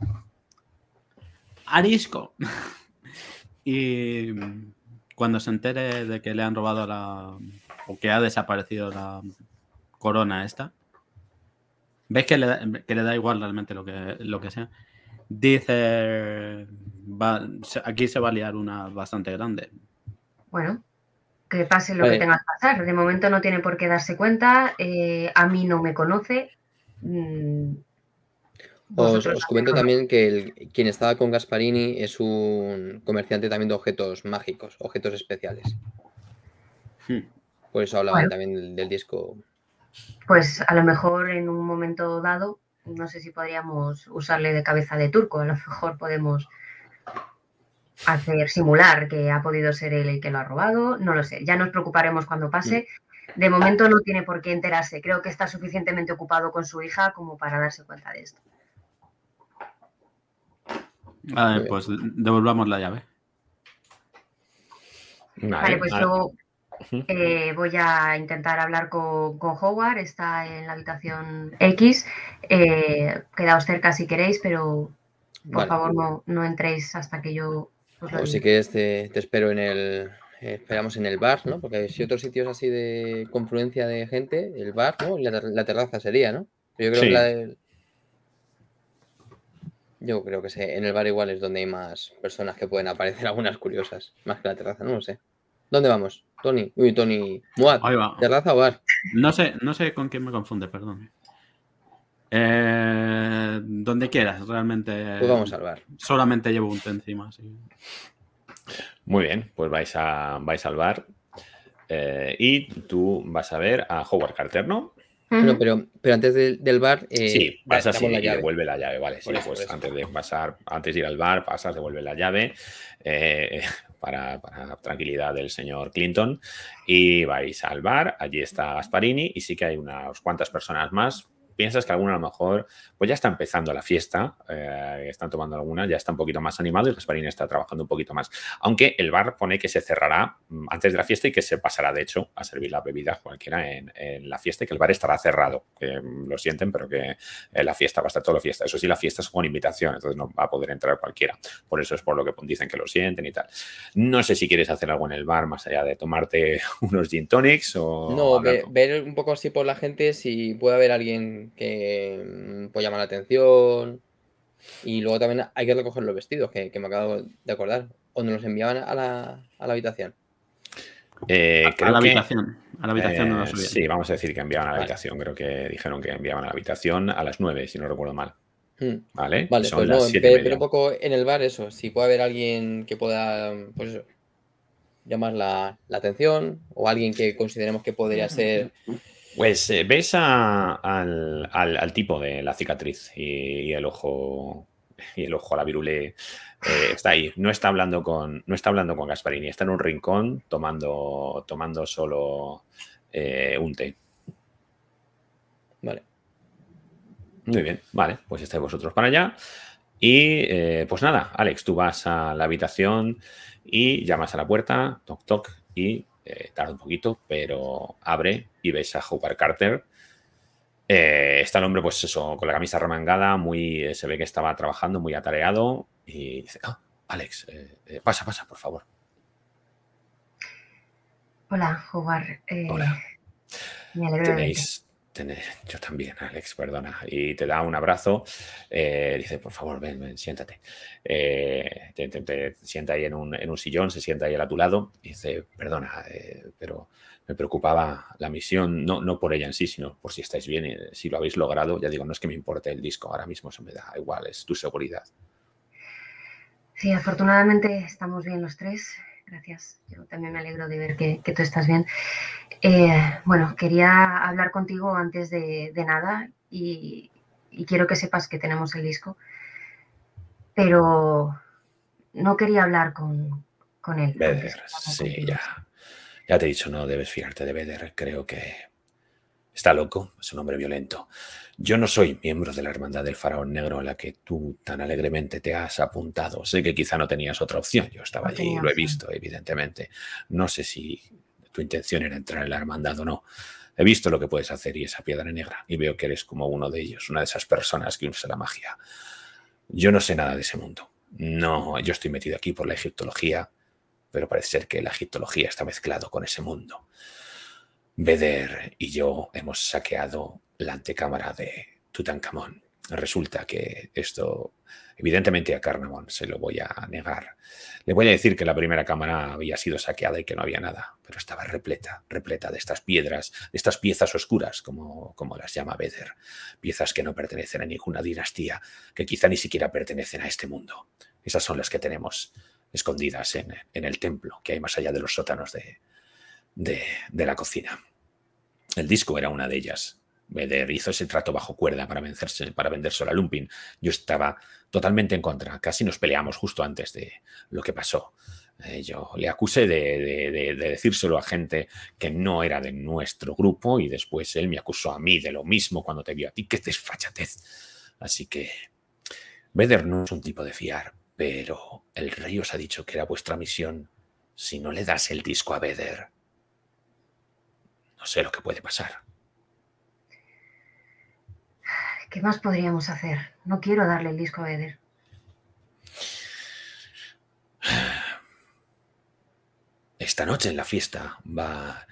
arisco y cuando se entere de que le han robado la o que ha desaparecido la corona esta. ¿Ves que le, da, igual realmente lo que, lo que sea? Dice, aquí se va a liar una bastante grande. Bueno, que pase lo que tenga que pasar. De momento no tiene por qué darse cuenta, eh, a mí no me conoce. Mm, os, comento también que quien estaba con Gasparini es un comerciante también de objetos mágicos, objetos especiales. Hmm. Pues hablaban también del, disco. Pues a lo mejor en un momento dado, no sé si podríamos usarle de cabeza de turco, a lo mejor podemos hacer simular que ha podido ser él el que lo ha robado, no lo sé, ya nos preocuparemos cuando pase. Mm. De momento no tiene por qué enterarse, creo que está suficientemente ocupado con su hija como para darse cuenta de esto. Vale, pues devolvamos la llave. Vale, pues luego eh, voy a intentar hablar con, Howard, está en la habitación X. Eh, quedaos cerca si queréis, pero por favor no, entréis hasta que yo os lo o pues te, espero en el... Eh, esperamos en el bar, ¿no? Porque si otros sitios así de confluencia de gente, el bar, ¿no? La, terraza sería, ¿no? Yo creo que la Yo creo que sé, en el bar igual es donde hay más personas que pueden aparecer algunas curiosas, más que la terraza, no lo sé. ¿Dónde vamos? Tony, uy, Tony, Muad, terraza o bar. No sé, no sé con quién me confunde, perdón. Eh, donde quieras, realmente. Pues vamos al bar. Solamente llevo un té encima. Muy bien, pues vais, a, vais al bar. Eh, y tú vas a ver a Howard Carter, ¿no? Pero, pero, antes del bar. Eh, sí, pasas y, la llave. devuelve la llave, vale. Sí, pues antes de pasar, antes de ir al bar, pasas, devuelve la llave para, para, tranquilidad del señor Clinton. Y vais al bar, allí está Gasparini y sí que hay unas cuantas personas más, piensas que alguna a lo mejor, pues ya está empezando la fiesta, eh, están tomando alguna, ya está un poquito más animado y Gasparín está trabajando un poquito más. Aunque el bar pone que se cerrará mm, antes de la fiesta y que se pasará, de hecho, a servir la bebida cualquiera en, la fiesta y que el bar estará cerrado. Mm, lo sienten, pero que eh, la fiesta va a estar toda la fiesta. Eso sí, la fiesta es con invitación, entonces no va a poder entrar cualquiera. Por eso es por lo que dicen que lo sienten y tal. No sé si quieres hacer algo en el bar más allá de tomarte unos gin tonics o... No, ver, ver un poco así por la gente si puede haber alguien que mm, pues llama la atención. Y luego también hay que recoger los vestidos, que, me acabo de acordar, donde los enviaban a la, a la habitación. Eh, a, la habitación. A la habitación eh, Sí, vamos a decir que enviaban a la habitación. Creo que dijeron que enviaban a la habitación a las 9, si no recuerdo mal. Hmm. Vale, vale pues pero, un poco en el bar eso, si puede haber alguien que pueda, pues llamar la, la atención o alguien que consideremos que podría ser pues eh, ves al, tipo de la cicatriz y, el ojo y el ojo a la virule eh, está ahí. No está hablando con no está hablando con Gasparini. Está en un rincón tomando tomando solo eh, un té. Vale. Muy bien. Vale. Pues estáis vosotros para allá. Y pues nada, Alex, tú vas a la habitación y llamas a la puerta, toc toc, y eh, tarda un poquito, pero abre y veis a jugar Carter. Eh, está el hombre, pues eso, con la camisa remangada, muy, eh, se ve que estaba trabajando, muy atareado, y dice, ah, Alex, pasa, pasa, por favor. Hola, jugar Hola. Me alegro yo también, Alex, perdona. Y te da un abrazo, eh, dice, por favor, ven, siéntate. Eh, te, sienta ahí en un, sillón, se sienta ahí a tu lado, dice, perdona, eh, pero me preocupaba la misión, no, no por ella en sí, sino por si estáis bien, y, si lo habéis logrado. Ya digo, no es que me importe el disco, ahora mismo se me da igual, es tu seguridad. Sí, afortunadamente estamos bien los tres gracias. Yo también me alegro de ver que, tú estás bien. Eh, bueno, quería hablar contigo antes de, nada y, quiero que sepas que tenemos el disco, pero no quería hablar con, con él. Beder, sí, ya, ya te he dicho, no debes fiarte de Beder, creo que Está loco, es un hombre violento. Yo no soy miembro de la Hermandad del Faraón Negro a la que tú tan alegremente te has apuntado. Sé que quizá no tenías otra opción. Yo estaba allí y lo he visto, evidentemente. No sé si tu intención era entrar en la Hermandad o no. He visto lo que puedes hacer y esa piedra negra y veo que eres como uno de ellos, una de esas personas que usa la magia. Yo no sé nada de ese mundo. No, yo estoy metido aquí por la egiptología, pero parece ser que la egiptología está mezclado con ese mundo. Beder y yo hemos saqueado la antecámara de Tutankamón. Resulta que esto, evidentemente a Carnamón se lo voy a negar. Le voy a decir que la primera cámara había sido saqueada y que no había nada, pero estaba repleta, repleta de estas piedras, de estas piezas oscuras, como, las llama Beder. Piezas que no pertenecen a ninguna dinastía, que quizá ni siquiera pertenecen a este mundo. Esas son las que tenemos escondidas en, el templo que hay más allá de los sótanos de la cocina. El disco era una de ellas. Beder hizo ese trato bajo cuerda para vencerse, para venderse a Lumpin. Yo estaba totalmente en contra. Casi nos peleamos justo antes de lo que pasó. Eh, yo le acusé de, decírselo a gente que no era de nuestro grupo y después él me acusó a mí de lo mismo cuando te vio a ti. ¡Qué desfachatez! Así que Beder no es un tipo de fiar, pero el rey os ha dicho que era vuestra misión si no le das el disco a Beder no sé lo que puede pasar. ¿Qué más podríamos hacer? No quiero darle el disco a Eder. Esta noche en la fiesta va...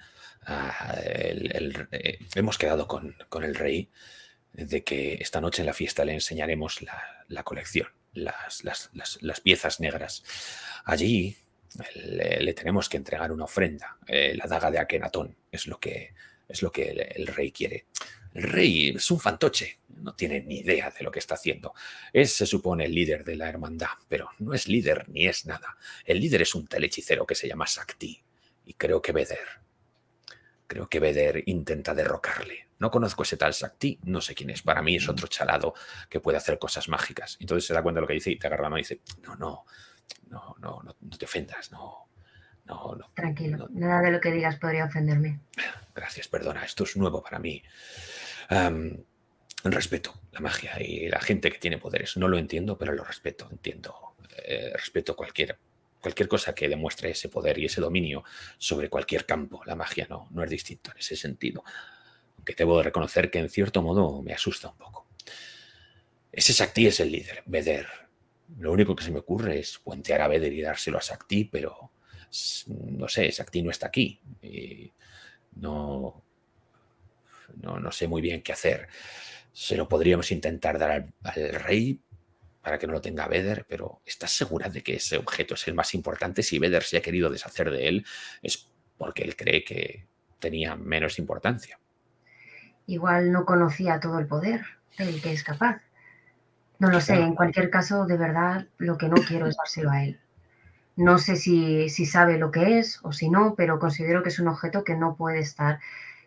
Eh, hemos quedado con, el rey de que esta noche en la fiesta le enseñaremos la, colección, las piezas negras. Allí le, tenemos que entregar una ofrenda, eh, la daga de Akenatón, es lo que, es lo que el, rey quiere. El rey es un fantoche, no tiene ni idea de lo que está haciendo. Es, se supone, el líder de la hermandad, pero no es líder ni es nada. El líder es un telechicero que se llama Sakti, y creo que Beder. Creo que Beder intenta derrocarle. No conozco ese tal Sakti, no sé quién es. Para mí es otro chalado que puede hacer cosas mágicas. Entonces se da cuenta de lo que dice y te agarra la mano y dice, no, no, no, no, no, te ofendas, no, Tranquilo, nada de lo que digas podría ofenderme. Gracias, perdona, esto es nuevo para mí. respeto la magia y la gente que tiene poderes. No lo entiendo, pero lo respeto, entiendo. Eh, respeto cualquier, cualquier cosa que demuestre ese poder y ese dominio sobre cualquier campo. La magia no, no es distinto en ese sentido. Aunque debo reconocer que en cierto modo me asusta un poco. Ese Shakti es el líder, Veder, lo único que se me ocurre es puentear a Vedder y dárselo a Sakti, pero no sé, Sakti no está aquí. Y no, no, sé muy bien qué hacer. Se lo podríamos intentar dar al, rey para que no lo tenga Vedder, pero ¿estás segura de que ese objeto es el más importante? Si Vedder se ha querido deshacer de él, es porque él cree que tenía menos importancia. Igual no conocía todo el poder del que es capaz. No lo sé, en cualquier caso, de verdad, lo que no quiero es dárselo a él. No sé si, si, sabe lo que es o si no, pero considero que es un objeto que no puede estar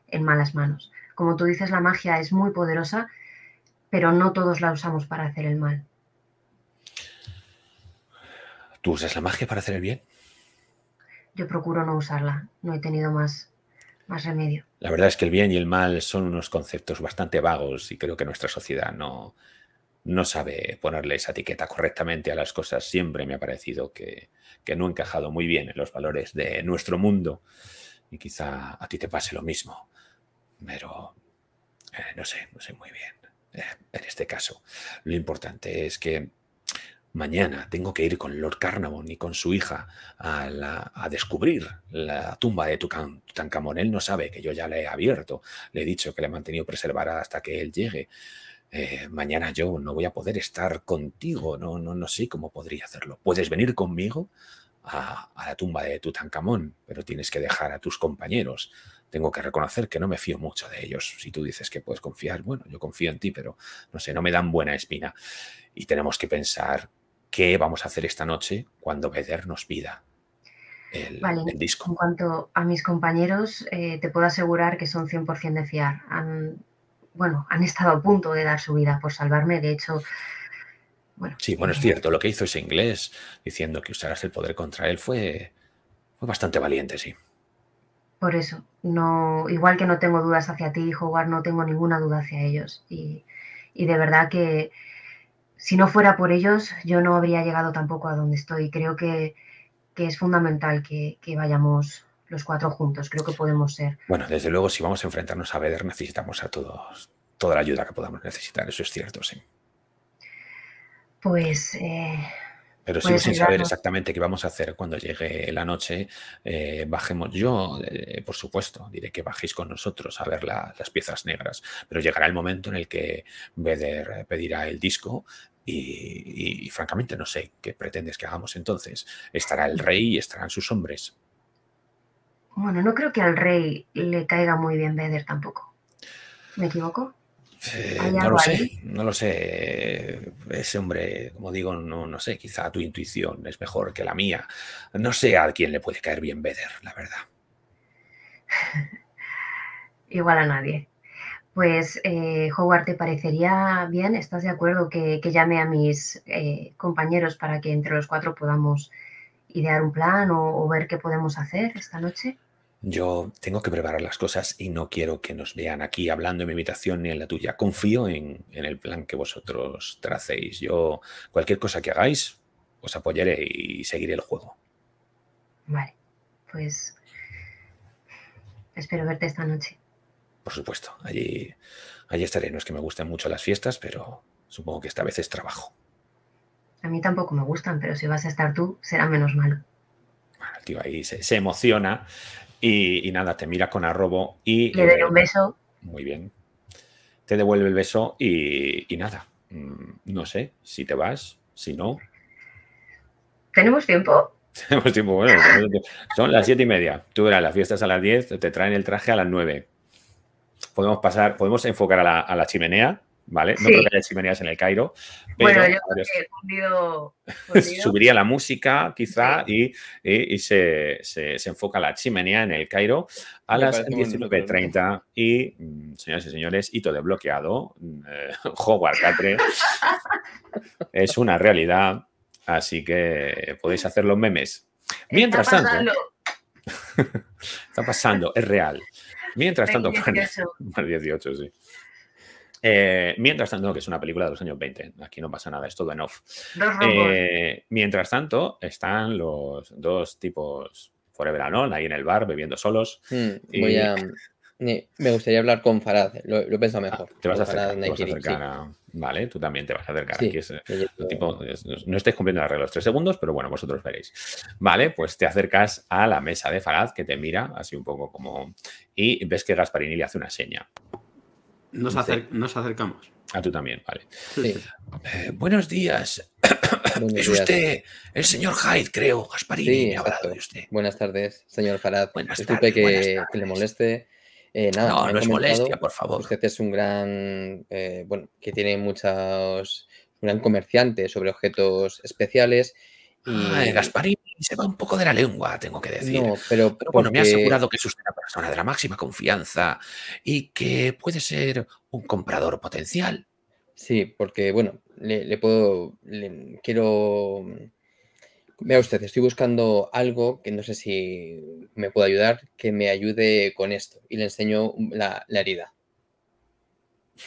en malas manos. Como tú dices, la magia es muy poderosa, pero no todos la usamos para hacer el mal. ¿Tú usas la magia para hacer el bien? Yo procuro no usarla, no he tenido más, más remedio. La verdad es que el bien y el mal son unos conceptos bastante vagos y creo que nuestra sociedad no, no sabe ponerle esa etiqueta correctamente a las cosas. Siempre me ha parecido que, no ha encajado muy bien en los valores de nuestro mundo. Y quizá a ti te pase lo mismo. Pero eh, no sé, no sé muy bien. Eh, en este caso, lo importante es que mañana tengo que ir con Lord Carnarvon y con su hija a, descubrir la tumba de Tucan, Tutankamón. Él no sabe que yo ya la he abierto. Le he dicho que la he mantenido preservada hasta que él llegue. Eh, mañana yo no voy a poder estar contigo, no, no, no sé cómo podría hacerlo. Puedes venir conmigo a, la tumba de Tutankamón, pero tienes que dejar a tus compañeros. Tengo que reconocer que no me fío mucho de ellos. Si tú dices que puedes confiar, bueno, yo confío en ti, pero no sé, no me dan buena espina. Y tenemos que pensar qué vamos a hacer esta noche cuando Beder nos pida el, disco. En cuanto a mis compañeros, eh, te puedo asegurar que son 100% de fiar bueno, han estado a punto de dar su vida por salvarme. De hecho, bueno. Sí, bueno, es eh, cierto, lo que hizo ese inglés diciendo que usarás el poder contra él fue, bastante valiente, sí. Por eso, no, igual que no tengo dudas hacia ti, Howard, no tengo ninguna duda hacia ellos. Y, de verdad que si no fuera por ellos, yo no habría llegado tampoco a donde estoy. Creo que, que es fundamental que, que vayamos los cuatro juntos, creo que podemos ser. Bueno, desde luego, si vamos a enfrentarnos a Veder, necesitamos a todos toda la ayuda que podamos necesitar, eso es cierto, sí. Pues. Eh, pero sin saber exactamente qué vamos a hacer cuando llegue la noche. Eh, bajemos. Yo, eh, por supuesto, diré que bajéis con nosotros a ver las piezas negras. Pero llegará el momento en el que Veder pedirá el disco y, y, francamente no sé qué pretendes que hagamos entonces. Estará el rey y estarán sus hombres. Bueno, no creo que al rey le caiga muy bien Vader tampoco. ¿Me equivoco? Eh, no lo sé, no lo sé. Ese hombre, como digo, no, sé, quizá tu intuición es mejor que la mía. No sé a quién le puede caer bien Vader, la verdad. Igual a nadie. Pues, eh, Howard, ¿te parecería bien? ¿Estás de acuerdo que, llame a mis eh, compañeros para que entre los cuatro podamos idear un plan o ver qué podemos hacer esta noche? Yo tengo que preparar las cosas y no quiero que nos vean aquí hablando en mi habitación ni en la tuya. Confío en, el plan que vosotros tracéis. Yo, cualquier cosa que hagáis, os apoyaré y seguiré el juego. Vale, pues espero verte esta noche. Por supuesto, allí, allí estaré. No es que me gusten mucho las fiestas, pero supongo que esta vez es trabajo. A mí tampoco me gustan, pero si vas a estar tú, será menos malo. el tío ahí se emociona y, nada, te mira con arrobo y... Le den eh, un beso. Muy bien. Te devuelve el beso y, y nada. Mm, no sé si te vas, si no. Tenemos tiempo. Tenemos tiempo, bueno, son las siete y media. Tú eras las fiestas a las diez te traen el traje a las nueve Podemos pasar, podemos enfocar a la chimenea ¿vale? No creo que haya chimeneas en el Cairo, pero bueno, yo creo que subiría la música quizá y, se, enfoca la chimenea en el Cairo a las 19.30 y, mm, señoras y señores, hito desbloqueado bloqueado, mm, eh, es una realidad, así que podéis hacer los memes. Mientras tanto, está pasando, es real. Mientras tanto, más 18, sí. Eh, mientras tanto, que es una película de los años 20, aquí no pasa nada, es todo en off. Pues. Eh, mientras tanto, están los dos tipos Forever alone, ahí en el bar bebiendo solos. Hmm, me gustaría hablar con Farad, lo, lo he pensado mejor. Ah, te vas, a acercar, Vale, tú también te vas a acercar. Eh, no estáis cumpliendo las reglas tres segundos, pero bueno, vosotros veréis. Vale, pues te acercas a la mesa de Farad, que te mira así un poco como... Y ves que Gasparini le hace una seña. Nos, acercamos. A ah, tú también, vale. Eh, buenos días. es usted el señor Hyde, creo, Gasparini, hablado de usted. Buenas tardes, señor Farad. Buenas Disculpe que, le moleste. Eh, nada, no, no es molestia, por favor. Usted es un gran, eh, bueno, que tiene muchos, gran comerciante sobre objetos especiales. Y... Ah, Gasparini, y se va un poco de la lengua, tengo que decir. No, pero, bueno, me ha asegurado que es usted una persona de la máxima confianza y que puede ser un comprador potencial. Sí, porque, bueno, le, puedo, quiero... Vea usted, estoy buscando algo que no sé si me puede ayudar, que me ayude con esto. Y le enseño la herida.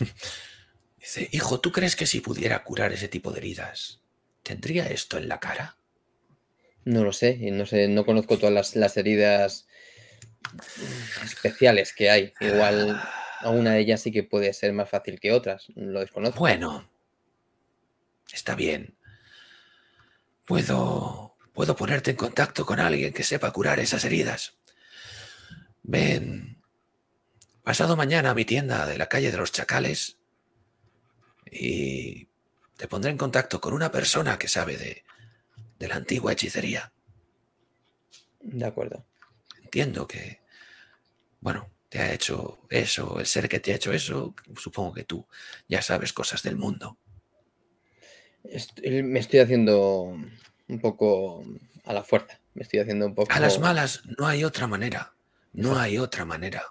Dice, hijo, ¿tú crees que si pudiera curar ese tipo de heridas, tendría esto en la cara? No lo sé, no sé, no conozco todas las, las heridas especiales que hay. Igual alguna una de ellas sí que puede ser más fácil que otras, lo desconozco. Bueno, está bien. Puedo, puedo ponerte en contacto con alguien que sepa curar esas heridas. Ven, pasado mañana a mi tienda de la calle de los Chacales y te pondré en contacto con una persona que sabe de, de la antigua hechicería. De acuerdo. Entiendo que, bueno, te ha hecho eso, el ser que te ha hecho eso, supongo que tú ya sabes cosas del mundo. me estoy haciendo un poco a la fuerza, me estoy haciendo un poco... A las malas no hay otra manera, no hay otra manera.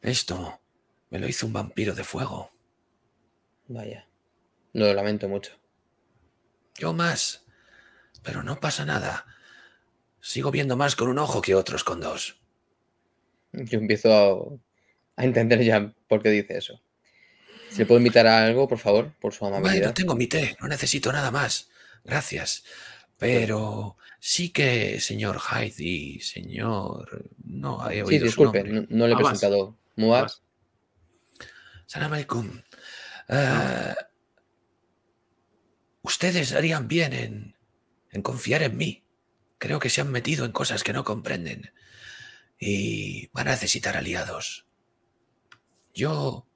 Esto me lo hizo un vampiro de fuego. Vaya, lo lamento mucho. Yo más. Pero no pasa nada. Sigo viendo más con un ojo que otros con dos. Yo empiezo a, entender ya por qué dice eso. ¿Se le puedo invitar a algo, por favor, por su amabilidad. tengo mi té, no necesito nada más. Gracias. Pero sí que, señor Heidi, señor. No, Sí, disculpe, no, le he ah, presentado. Muab. Salam alaikum. Eh, ustedes harían bien en en confiar en mí. Creo que se han metido en cosas que no comprenden y van a necesitar aliados. Yo,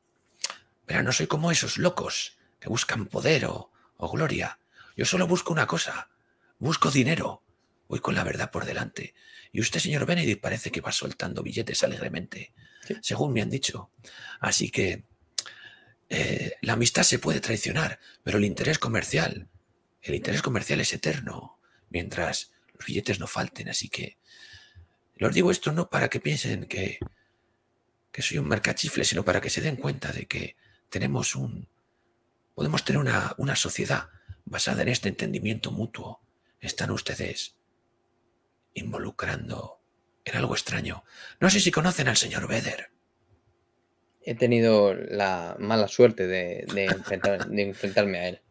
pero no soy como esos locos que buscan poder o, gloria. Yo solo busco una cosa, busco dinero. Voy con la verdad por delante. Y usted, señor Benedict, parece que va soltando billetes alegremente, según me han dicho. Así que eh, la amistad se puede traicionar, pero el interés comercial el interés comercial es eterno, mientras los billetes no falten. Así que los digo esto no para que piensen que, que soy un mercachifle, sino para que se den cuenta de que tenemos un. podemos tener una, una sociedad basada en este entendimiento mutuo. Están ustedes involucrando en algo extraño. No sé si conocen al señor Beder. He tenido la mala suerte de, de enfrentarme a él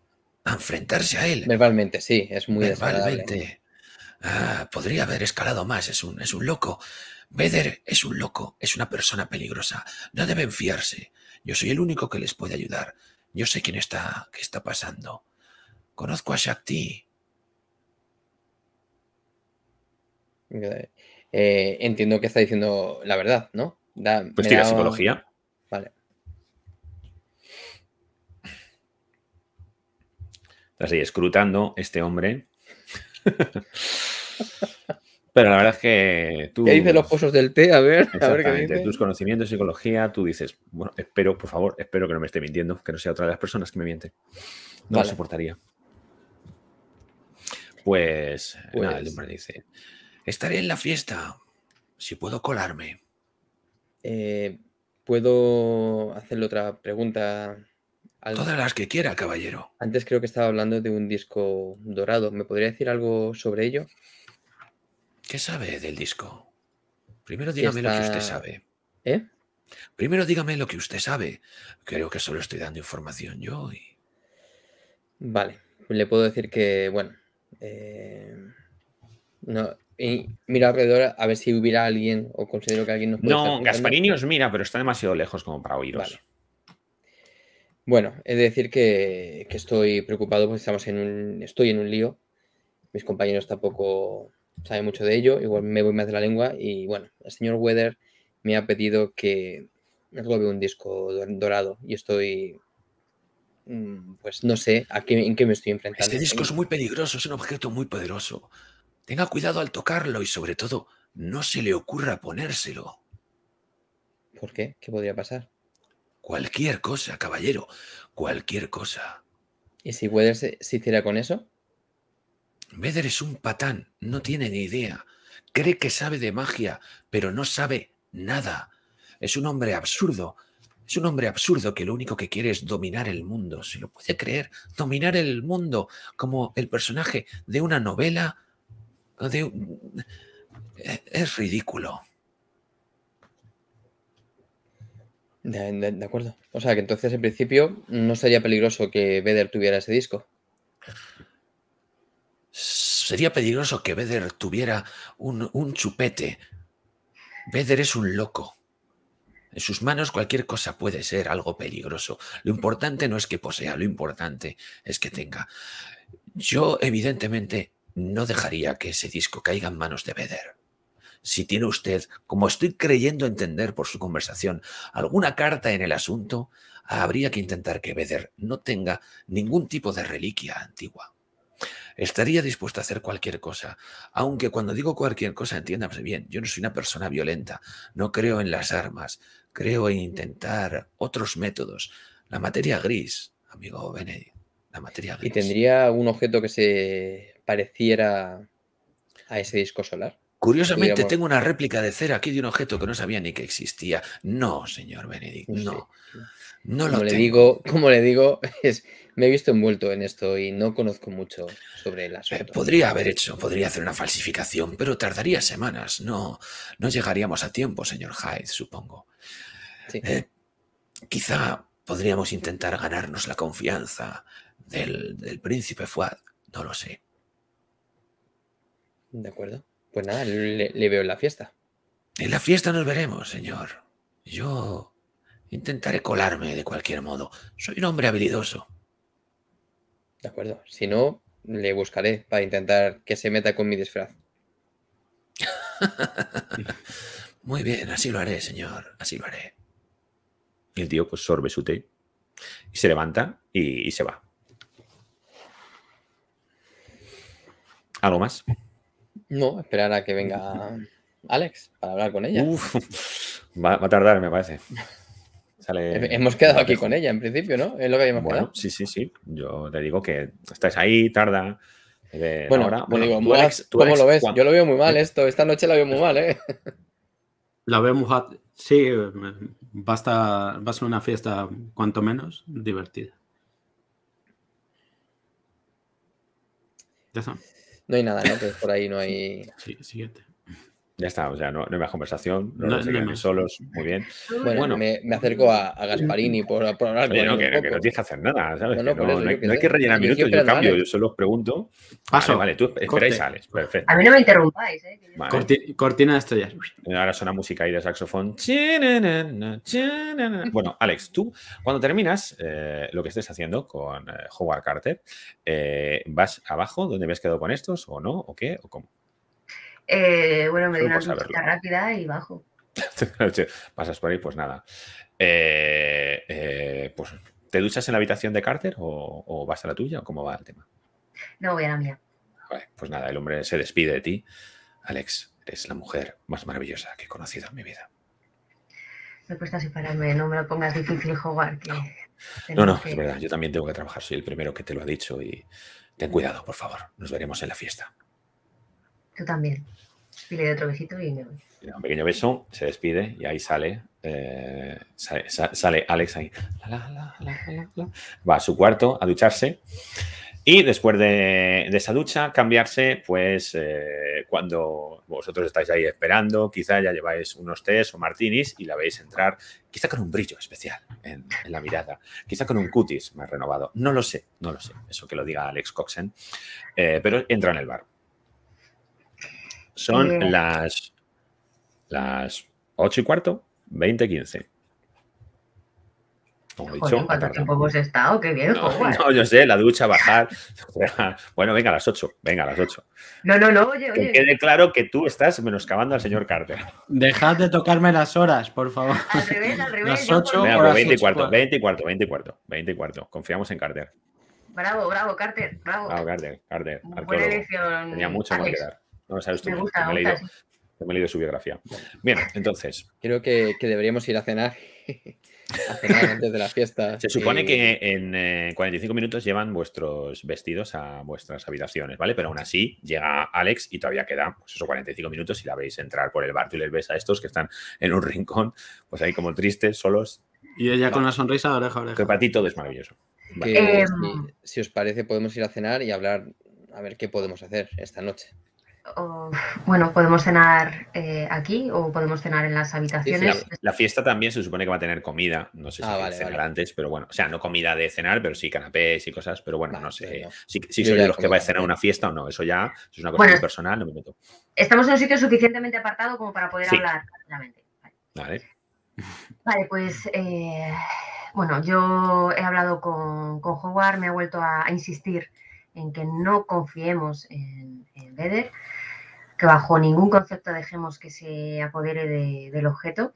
a enfrentarse a él. Verbalmente, sí, es muy Verbalmente. Ah, podría haber escalado más, es un, es un loco. Vedder es un loco, es una persona peligrosa. No deben fiarse. Yo soy el único que les puede ayudar. Yo sé quién está, qué está pasando. Conozco a Shakti. Eh, entiendo que está diciendo la verdad, ¿no? Da, pues psicología. Vale. así escrutando este hombre. Pero la verdad es que tú. ¿Qué dice los pozos del té? A ver, a ver qué Tus conocimientos de psicología, tú dices, bueno, espero, por favor, espero que no me esté mintiendo, que no sea otra de las personas que me miente. No la soportaría. Pues, Nada, el pues hombre dice: Estaré en la fiesta, si puedo colarme. Eh, ¿Puedo hacerle otra pregunta Todas las que quiera, caballero. Antes creo que estaba hablando de un disco dorado. ¿Me podría decir algo sobre ello? ¿Qué sabe del disco? Primero dígame lo que usted sabe. ¿Eh? Primero dígame lo que usted sabe. Creo que solo estoy dando información yo y... Vale, le puedo decir que, bueno, eh, no, mira alrededor a ver si hubiera alguien o considero que alguien nos puede No, Gasparini mira, pero está demasiado lejos como para oíros. Bueno, he de decir que, estoy preocupado porque estamos en un, estoy en un lío. Mis compañeros tampoco saben mucho de ello. Igual me voy más de la lengua. Y bueno, el señor Weather me ha pedido que robe un disco dorado. Y estoy mm, pues no sé a en qué me estoy enfrentando. Este disco es muy peligroso, es un objeto muy poderoso. Tenga cuidado al tocarlo y sobre todo, no se le ocurra ponérselo. ¿Por qué? ¿Qué podría pasar? Cualquier cosa, caballero. Cualquier cosa. ¿Y si Weather se, hiciera con eso? Weather es un patán, no tiene ni idea. Cree que sabe de magia, pero no sabe nada. Es un hombre absurdo. Es un hombre absurdo que lo único que quiere es dominar el mundo. ¿Se lo puede creer? Dominar el mundo como el personaje de una novela. Es ridículo. De, acuerdo. O sea que entonces en principio no sería peligroso que Vedder tuviera ese disco. Sería peligroso que Vedder tuviera un, un chupete. Vedder es un loco. En sus manos cualquier cosa puede ser algo peligroso. Lo importante no es que posea, lo importante es que tenga. Yo evidentemente no dejaría que ese disco caiga en manos de Vedder si tiene usted, como estoy creyendo entender por su conversación, alguna carta en el asunto, habría que intentar que Beder no tenga ningún tipo de reliquia antigua. Estaría dispuesto a hacer cualquier cosa, aunque cuando digo cualquier cosa, entiéndase bien, yo no soy una persona violenta, no creo en las armas, creo en intentar otros métodos. La materia gris, amigo Benedict, la materia gris. ¿Y tendría un objeto que se pareciera a ese disco solar? Curiosamente tengo una réplica de cera aquí de un objeto que no sabía ni que existía. No, señor Benedict, no. No lo le digo, como le digo, me he visto envuelto en esto y no conozco mucho sobre el eh, asunto. podría haber hecho, podría hacer una falsificación, pero tardaría semanas. No, no llegaríamos a tiempo, señor Hyde, supongo. Eh, quizá podríamos intentar ganarnos la confianza del príncipe Fuad. No lo sé. De acuerdo. Pues nada, le, veo en la fiesta. En la fiesta nos veremos, señor. Yo intentaré colarme de cualquier modo. Soy un hombre habilidoso. De acuerdo. Si no, le buscaré para intentar que se meta con mi disfraz. Muy bien, así lo haré, señor. Así lo haré. Y el tío pues sorbe su té y se levanta y se va. ¿Algo más? No, esperar a que venga Alex para hablar con ella. va, a tardar, me parece. Hemos quedado aquí con ella, en principio, ¿no? Es lo que habíamos quedado. Sí, sí, sí. Yo te digo que estás ahí, tarda. Eh, bueno, ahora. ¿cómo lo ves? Yo lo veo muy mal esto. Esta noche la veo muy mal, ¿eh? La veo muy Sí, va a ser una fiesta, cuanto menos, divertida. Ya está. No hay nada, ¿no? por ahí no hay. Sí, siguiente. Ya está, o sea, no, hay más conversación, no, no, no solos, muy bien. Bueno, Me, acerco a, Gasparini por, por hablar Oye, no, que, que, no tienes que hacer nada, ¿sabes? No, hay, que rellenar minutos, yo cambio, yo solo os pregunto. Paso. Vale, tú esperáis a Alex, perfecto. A mí no me interrumpáis, ¿eh? cortina de estrellas. Ahora suena música ahí de saxofón. Bueno, Alex, tú, cuando terminas eh, lo que estés haciendo con eh, Howard Carter, eh, ¿vas abajo donde habías quedado con estos o no? ¿O qué? ¿O cómo? Eh, bueno, me dio una ducha rápida y bajo. Pasas por ahí, pues nada. Eh, eh, pues, ¿Te duchas en la habitación de Carter o, vas a la tuya o cómo va el tema? No, voy a la mía. pues nada, el hombre se despide de ti. Alex, eres la mujer más maravillosa que he conocido en mi vida. Me cuesta separarme, no me lo pongas difícil jugar. no, no, es verdad, yo también tengo que trabajar, soy el primero que te lo ha dicho y ten cuidado, por favor, nos veremos en la fiesta. Tú también. Y otro besito y Un pequeño beso, se despide y ahí sale. Eh, sale, Alex ahí. Va a su cuarto a ducharse. Y después de, esa ducha, cambiarse, pues eh, cuando vosotros estáis ahí esperando, quizá ya lleváis unos tés o martinis y la veis entrar, quizá con un brillo especial en, la mirada, quizá con un cutis más renovado. No lo sé, no lo sé, eso que lo diga Alex Coxen, eh, pero entra en el bar. Son las, las 8 y cuarto, 20 y 15. Como he dicho, ¿cuánto tiempo hemos estado? Qué bien, no, pues, yo sé, la ducha, bajar. bueno, venga, a las 8. Venga, a las 8. No, no, no, oye, que oye. quede claro que tú estás menoscabando al señor Carter. Dejad de tocarme las horas, por favor. Al revés, al revés. Las 8 pues y cuarto, 20 y cuarto, 20 y cuarto, Confiamos en Carter. Bravo, bravo, Carter, bravo. Bravo, Carter, Carter. Buena elección. Tenía mucho más que dar. No sabes tú, me me he leído, su biografía. Bien, entonces. Creo que, deberíamos ir a cenar. a cenar antes de la fiesta. Se supone eh, que en 45 eh, minutos llevan vuestros vestidos a vuestras habitaciones, ¿vale? Pero aún así llega Alex y todavía queda esos 45 minutos y la veis entrar por el bar y les ves a estos que están en un rincón, pues ahí como tristes, solos. Y ella con la sonrisa de oreja oreja. Que para ti todo es maravilloso. Eh, si os parece, podemos ir a cenar y hablar a ver qué podemos hacer esta noche bueno, podemos cenar eh, aquí o podemos cenar en las habitaciones. La, fiesta también se supone que va a tener comida, no sé si ah, va a cenar antes, pero bueno, o sea, no comida de cenar, pero sí canapés y cosas, pero bueno, no sé pues si, soy de los que va a cenar una fiesta o no, eso ya es una cosa muy personal, no me meto. Estamos en un sitio suficientemente apartado como para poder hablar rápidamente. Vale. Vale, pues eh, bueno, yo he hablado con, con, Howard, me ha vuelto a, insistir en que no confiemos en, en Beder que bajo ningún concepto dejemos que se apodere del objeto.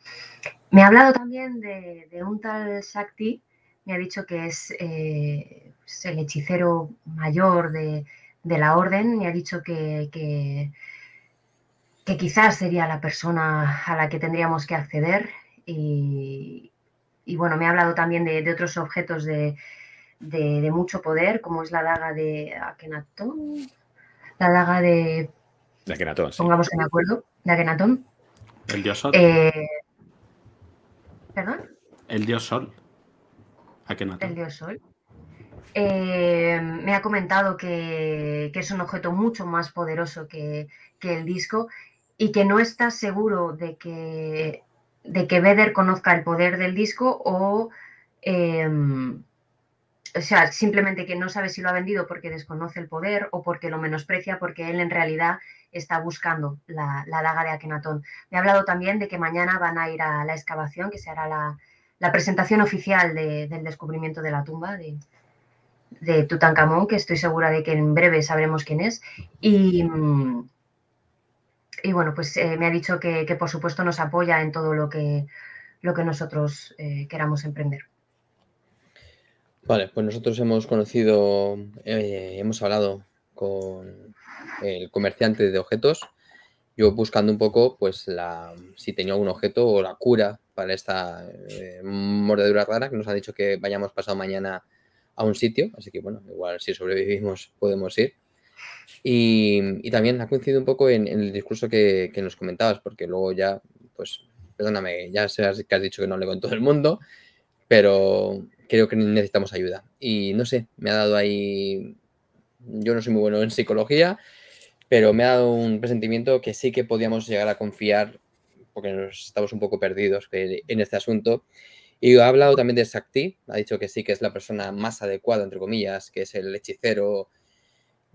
Me ha hablado también de, un tal Shakti, me ha dicho que es, eh, el hechicero mayor de, la orden, me ha dicho que, que, quizás sería la persona a la que tendríamos que acceder y, y bueno, me ha hablado también de, otros objetos de, mucho poder, como es la daga de Akenatón, la daga de de Akenatón. Pongamos en acuerdo. De Akenatón. El dios Sol. Eh, ¿Perdón? El dios Sol. Akenatón. El dios Sol. Eh, me ha comentado que, es un objeto mucho más poderoso que, el disco y que no está seguro de que, de que Vedder conozca el poder del disco o, em, o sea, simplemente que no sabe si lo ha vendido porque desconoce el poder o porque lo menosprecia porque él en realidad está buscando la, daga de Akenatón. Me ha hablado también de que mañana van a ir a la excavación, que se hará la, presentación oficial del descubrimiento de la tumba de, Tutankamón, que estoy segura de que en breve sabremos quién es. Y, bueno, pues eh, me ha dicho que, por supuesto nos apoya en todo lo que, lo que nosotros eh, queramos emprender. Vale, pues nosotros hemos conocido, eh, hemos hablado con el comerciante de objetos, yo buscando un poco pues la, si tenía algún objeto o la cura para esta eh, mordedura rara que nos ha dicho que vayamos pasado mañana a un sitio, así que bueno, igual si sobrevivimos podemos ir. Y, también ha coincidido un poco en, el discurso que, que, nos comentabas, porque luego ya, pues, perdóname, ya sé que has dicho que no le con todo el mundo, pero creo que necesitamos ayuda. Y no sé, me ha dado ahí, yo no soy muy bueno en psicología, pero me ha dado un presentimiento que sí que podíamos llegar a confiar, porque nos estamos un poco perdidos en este asunto. Y ha hablado también de Sakti, ha dicho que sí que es la persona más adecuada, entre comillas, que es el hechicero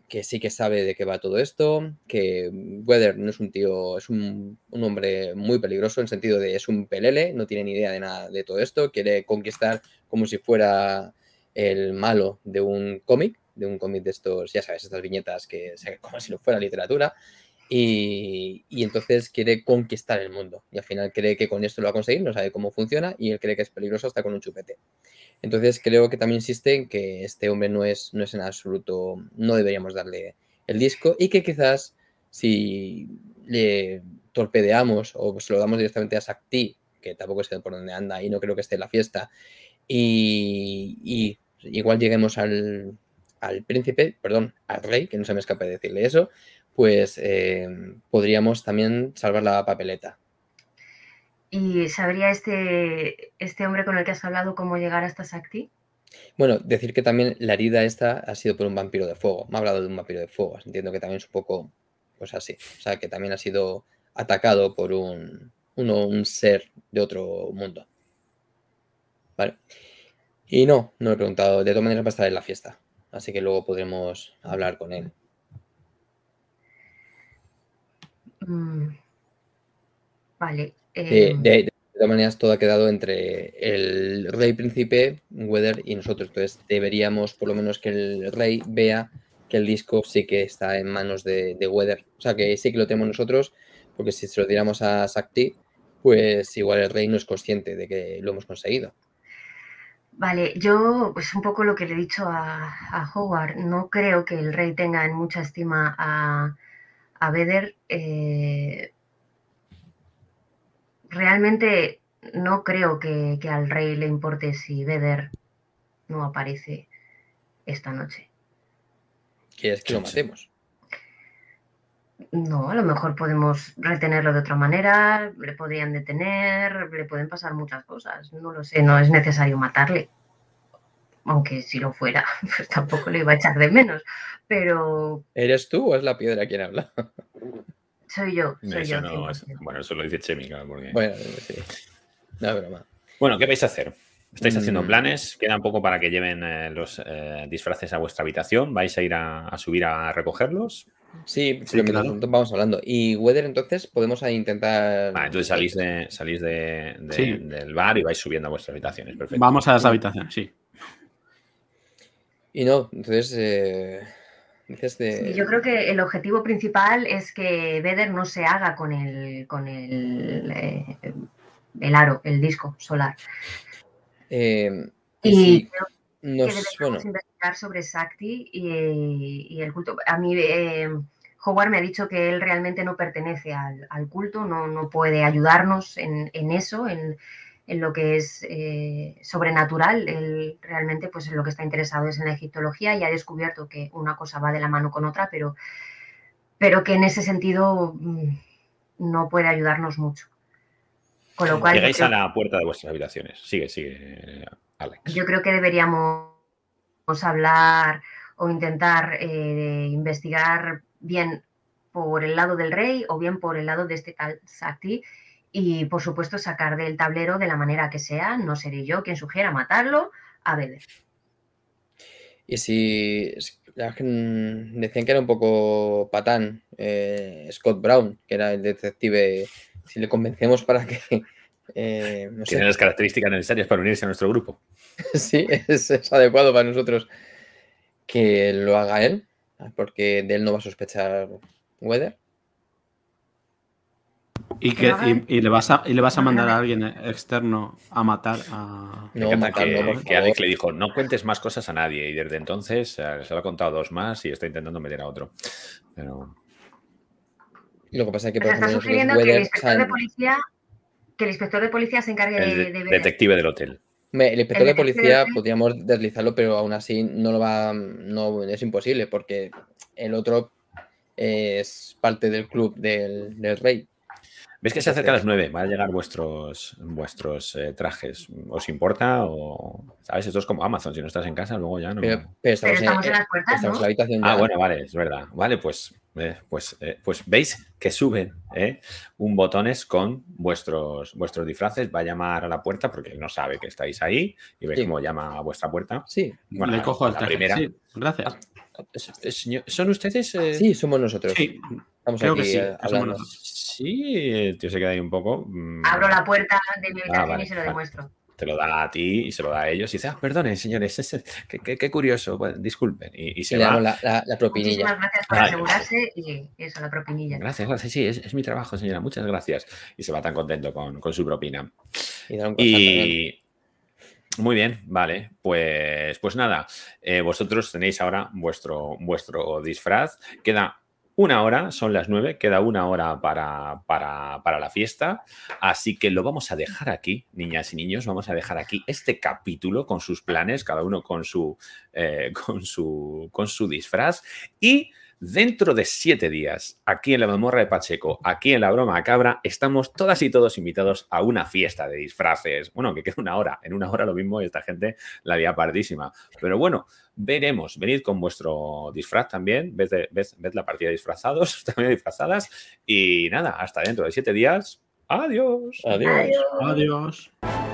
que sí que sabe de qué va todo esto, que Weather no es un tío, es un, hombre muy peligroso en el sentido de es un pelele, no tiene ni idea de nada de todo esto, quiere conquistar como si fuera el malo de un cómic de un cómic de estos, ya sabes, estas viñetas que como si no fuera literatura. Y, entonces quiere conquistar el mundo. Y al final cree que con esto lo va a conseguir, no sabe cómo funciona y él cree que es peligroso hasta con un chupete. Entonces creo que también insiste en que este hombre no es, no es en absoluto, no deberíamos darle el disco y que quizás si le torpedeamos o se lo damos directamente a Sakti, que tampoco sé por dónde anda y no creo que esté en la fiesta, y, y igual lleguemos al, al príncipe, perdón, al rey, que no se me escape decirle eso, pues eh, podríamos también salvar la papeleta. ¿Y sabría este, este hombre con el que has hablado cómo llegar hasta Sakti? Bueno, decir que también la herida esta ha sido por un vampiro de fuego. Me ha hablado de un vampiro de fuego. Entiendo que también es un poco, pues así. O sea, que también ha sido atacado por un, uno, un ser de otro mundo. Vale. Y no, no he preguntado. De todas maneras va estar en la fiesta así que luego podremos hablar con él. Mm. vale. Em. De, todas maneras, todo ha quedado entre el rey príncipe, Weather y nosotros. Entonces, deberíamos por lo menos que el rey vea que el disco sí que está en manos de, de Weather. O sea, que sí que lo tenemos nosotros, porque si se lo diéramos a Sakti, pues igual el rey no es consciente de que lo hemos conseguido. Vale, yo pues un poco lo que le he dicho a, Howard, no creo que el rey tenga en mucha estima a, a eh, realmente no creo que, que, al rey le importe si Beder no aparece esta noche. ¿Quieres que lo matemos? No, a lo mejor podemos retenerlo de otra manera, le podrían detener, le pueden pasar muchas cosas. No lo sé, no es necesario matarle. Aunque si lo fuera, pues tampoco le iba a echar de menos. Pero. ¿Eres tú o es la piedra quien habla? Soy yo. Soy bueno, eso lo dice Chemical. Porque... Bueno, sí. Bueno, ¿qué vais a hacer? ¿Estáis haciendo mm. planes? Queda un poco para que lleven eh, los eh, disfraces a vuestra habitación. ¿Vais a ir a subir a recogerlos? Sí, pero vamos hablando. Y Weather, entonces, podemos intentar. Ah, entonces salís, de, salís de, del bar y vais subiendo a vuestras habitaciones. Perfecto. Vamos a las habitaciones, sí. Y no, entonces. Eh, yo creo que el objetivo principal es que Weather no se haga con el. con el. Eh, el aro, el disco solar. Eh, y, nos, que debemos investigar sobre Sakti y, el culto. A mí, eh, Howard me ha dicho que él realmente no pertenece al, culto, no, no, puede ayudarnos en, eso, en, lo que es eh, sobrenatural. Él realmente, pues lo que está interesado es en la egiptología y ha descubierto que una cosa va de la mano con otra, pero, pero que en ese sentido mm, no puede ayudarnos mucho. Con lo cual, Llegáis a la puerta de vuestras habitaciones. Sigue, sigue. Eh, yo creo que deberíamos hablar o intentar eh, investigar bien por el lado del rey o bien por el lado de este tal Sakti y por supuesto sacar del tablero de la manera que sea, no seré yo quien sugiera matarlo a Bede. Y si decían que era un poco patán eh, Scott Brown, que era el detective, si le convencemos para que eh, Tiene Tienen las características necesarias para unirse a nuestro grupo. sí, es, adecuado para nosotros que lo haga él, porque de él no va a sospechar Weather. ¿Y, que, le vas a, mandar a alguien externo a matar a... No, que, le dijo, no cuentes más cosas a nadie. Y desde entonces se lo ha contado dos más y está intentando meter a otro. Pero... Lo que pasa es que... Por ejemplo, de policía que el inspector de policía se encargue de, Detective del hotel. El inspector de policía podríamos deslizarlo, pero aún así no lo va, es imposible, porque el otro eh, es parte del club del, rey. ¿Ves que se acerca a las nueve Van a llegar vuestros, vuestros eh, trajes. ¿Os importa? O, ¿Sabes? Esto es como Amazon. Si no estás en casa, luego ya no. Pero, estamos, en, las puertas. la habitación. Ah, bueno, vale, es verdad. Vale, pues eh, pues, eh, pues veis que suben eh, un botones con vuestros, vuestros disfraces. Va a llamar a la puerta porque no sabe que estáis ahí y veis cómo llama a vuestra puerta. Sí, le cojo al la gracias. Ah, ¿Son ustedes? Sí, somos nosotros. Sí. Estamos Creo que sí, Sí, el tío se queda ahí un poco. Mm. Abro la puerta de mi habitación ah, y se lo demuestro te lo da a ti y se lo da a ellos y dice, ah, perdone, señores, qué, curioso, disculpen. Y, se le va. La, la, propinilla. Muchísimas gracias por asegurarse y eso, la propinilla. Gracias, gracias, sí, es, mi trabajo, señora, muchas gracias. Y se va tan contento con, su propina. Y, y... Muy bien, vale. Pues, pues nada, eh, vosotros tenéis ahora vuestro, vuestro disfraz. Queda una hora, son las nueve, queda una hora para, para, para, la fiesta, así que lo vamos a dejar aquí, niñas y niños, vamos a dejar aquí este capítulo con sus planes, cada uno con su, eh, con su, con su disfraz y... Dentro de siete días, aquí en la Mamorra de Pacheco, aquí en la broma cabra, estamos todas y todos invitados a una fiesta de disfraces. Bueno, que queda una hora. En una hora lo mismo y esta gente la día pardísima. Pero bueno, veremos. Venid con vuestro disfraz también. Ved, ved la partida disfrazados, también disfrazadas. Y nada, hasta dentro de siete días. Adiós. Adiós. Adiós.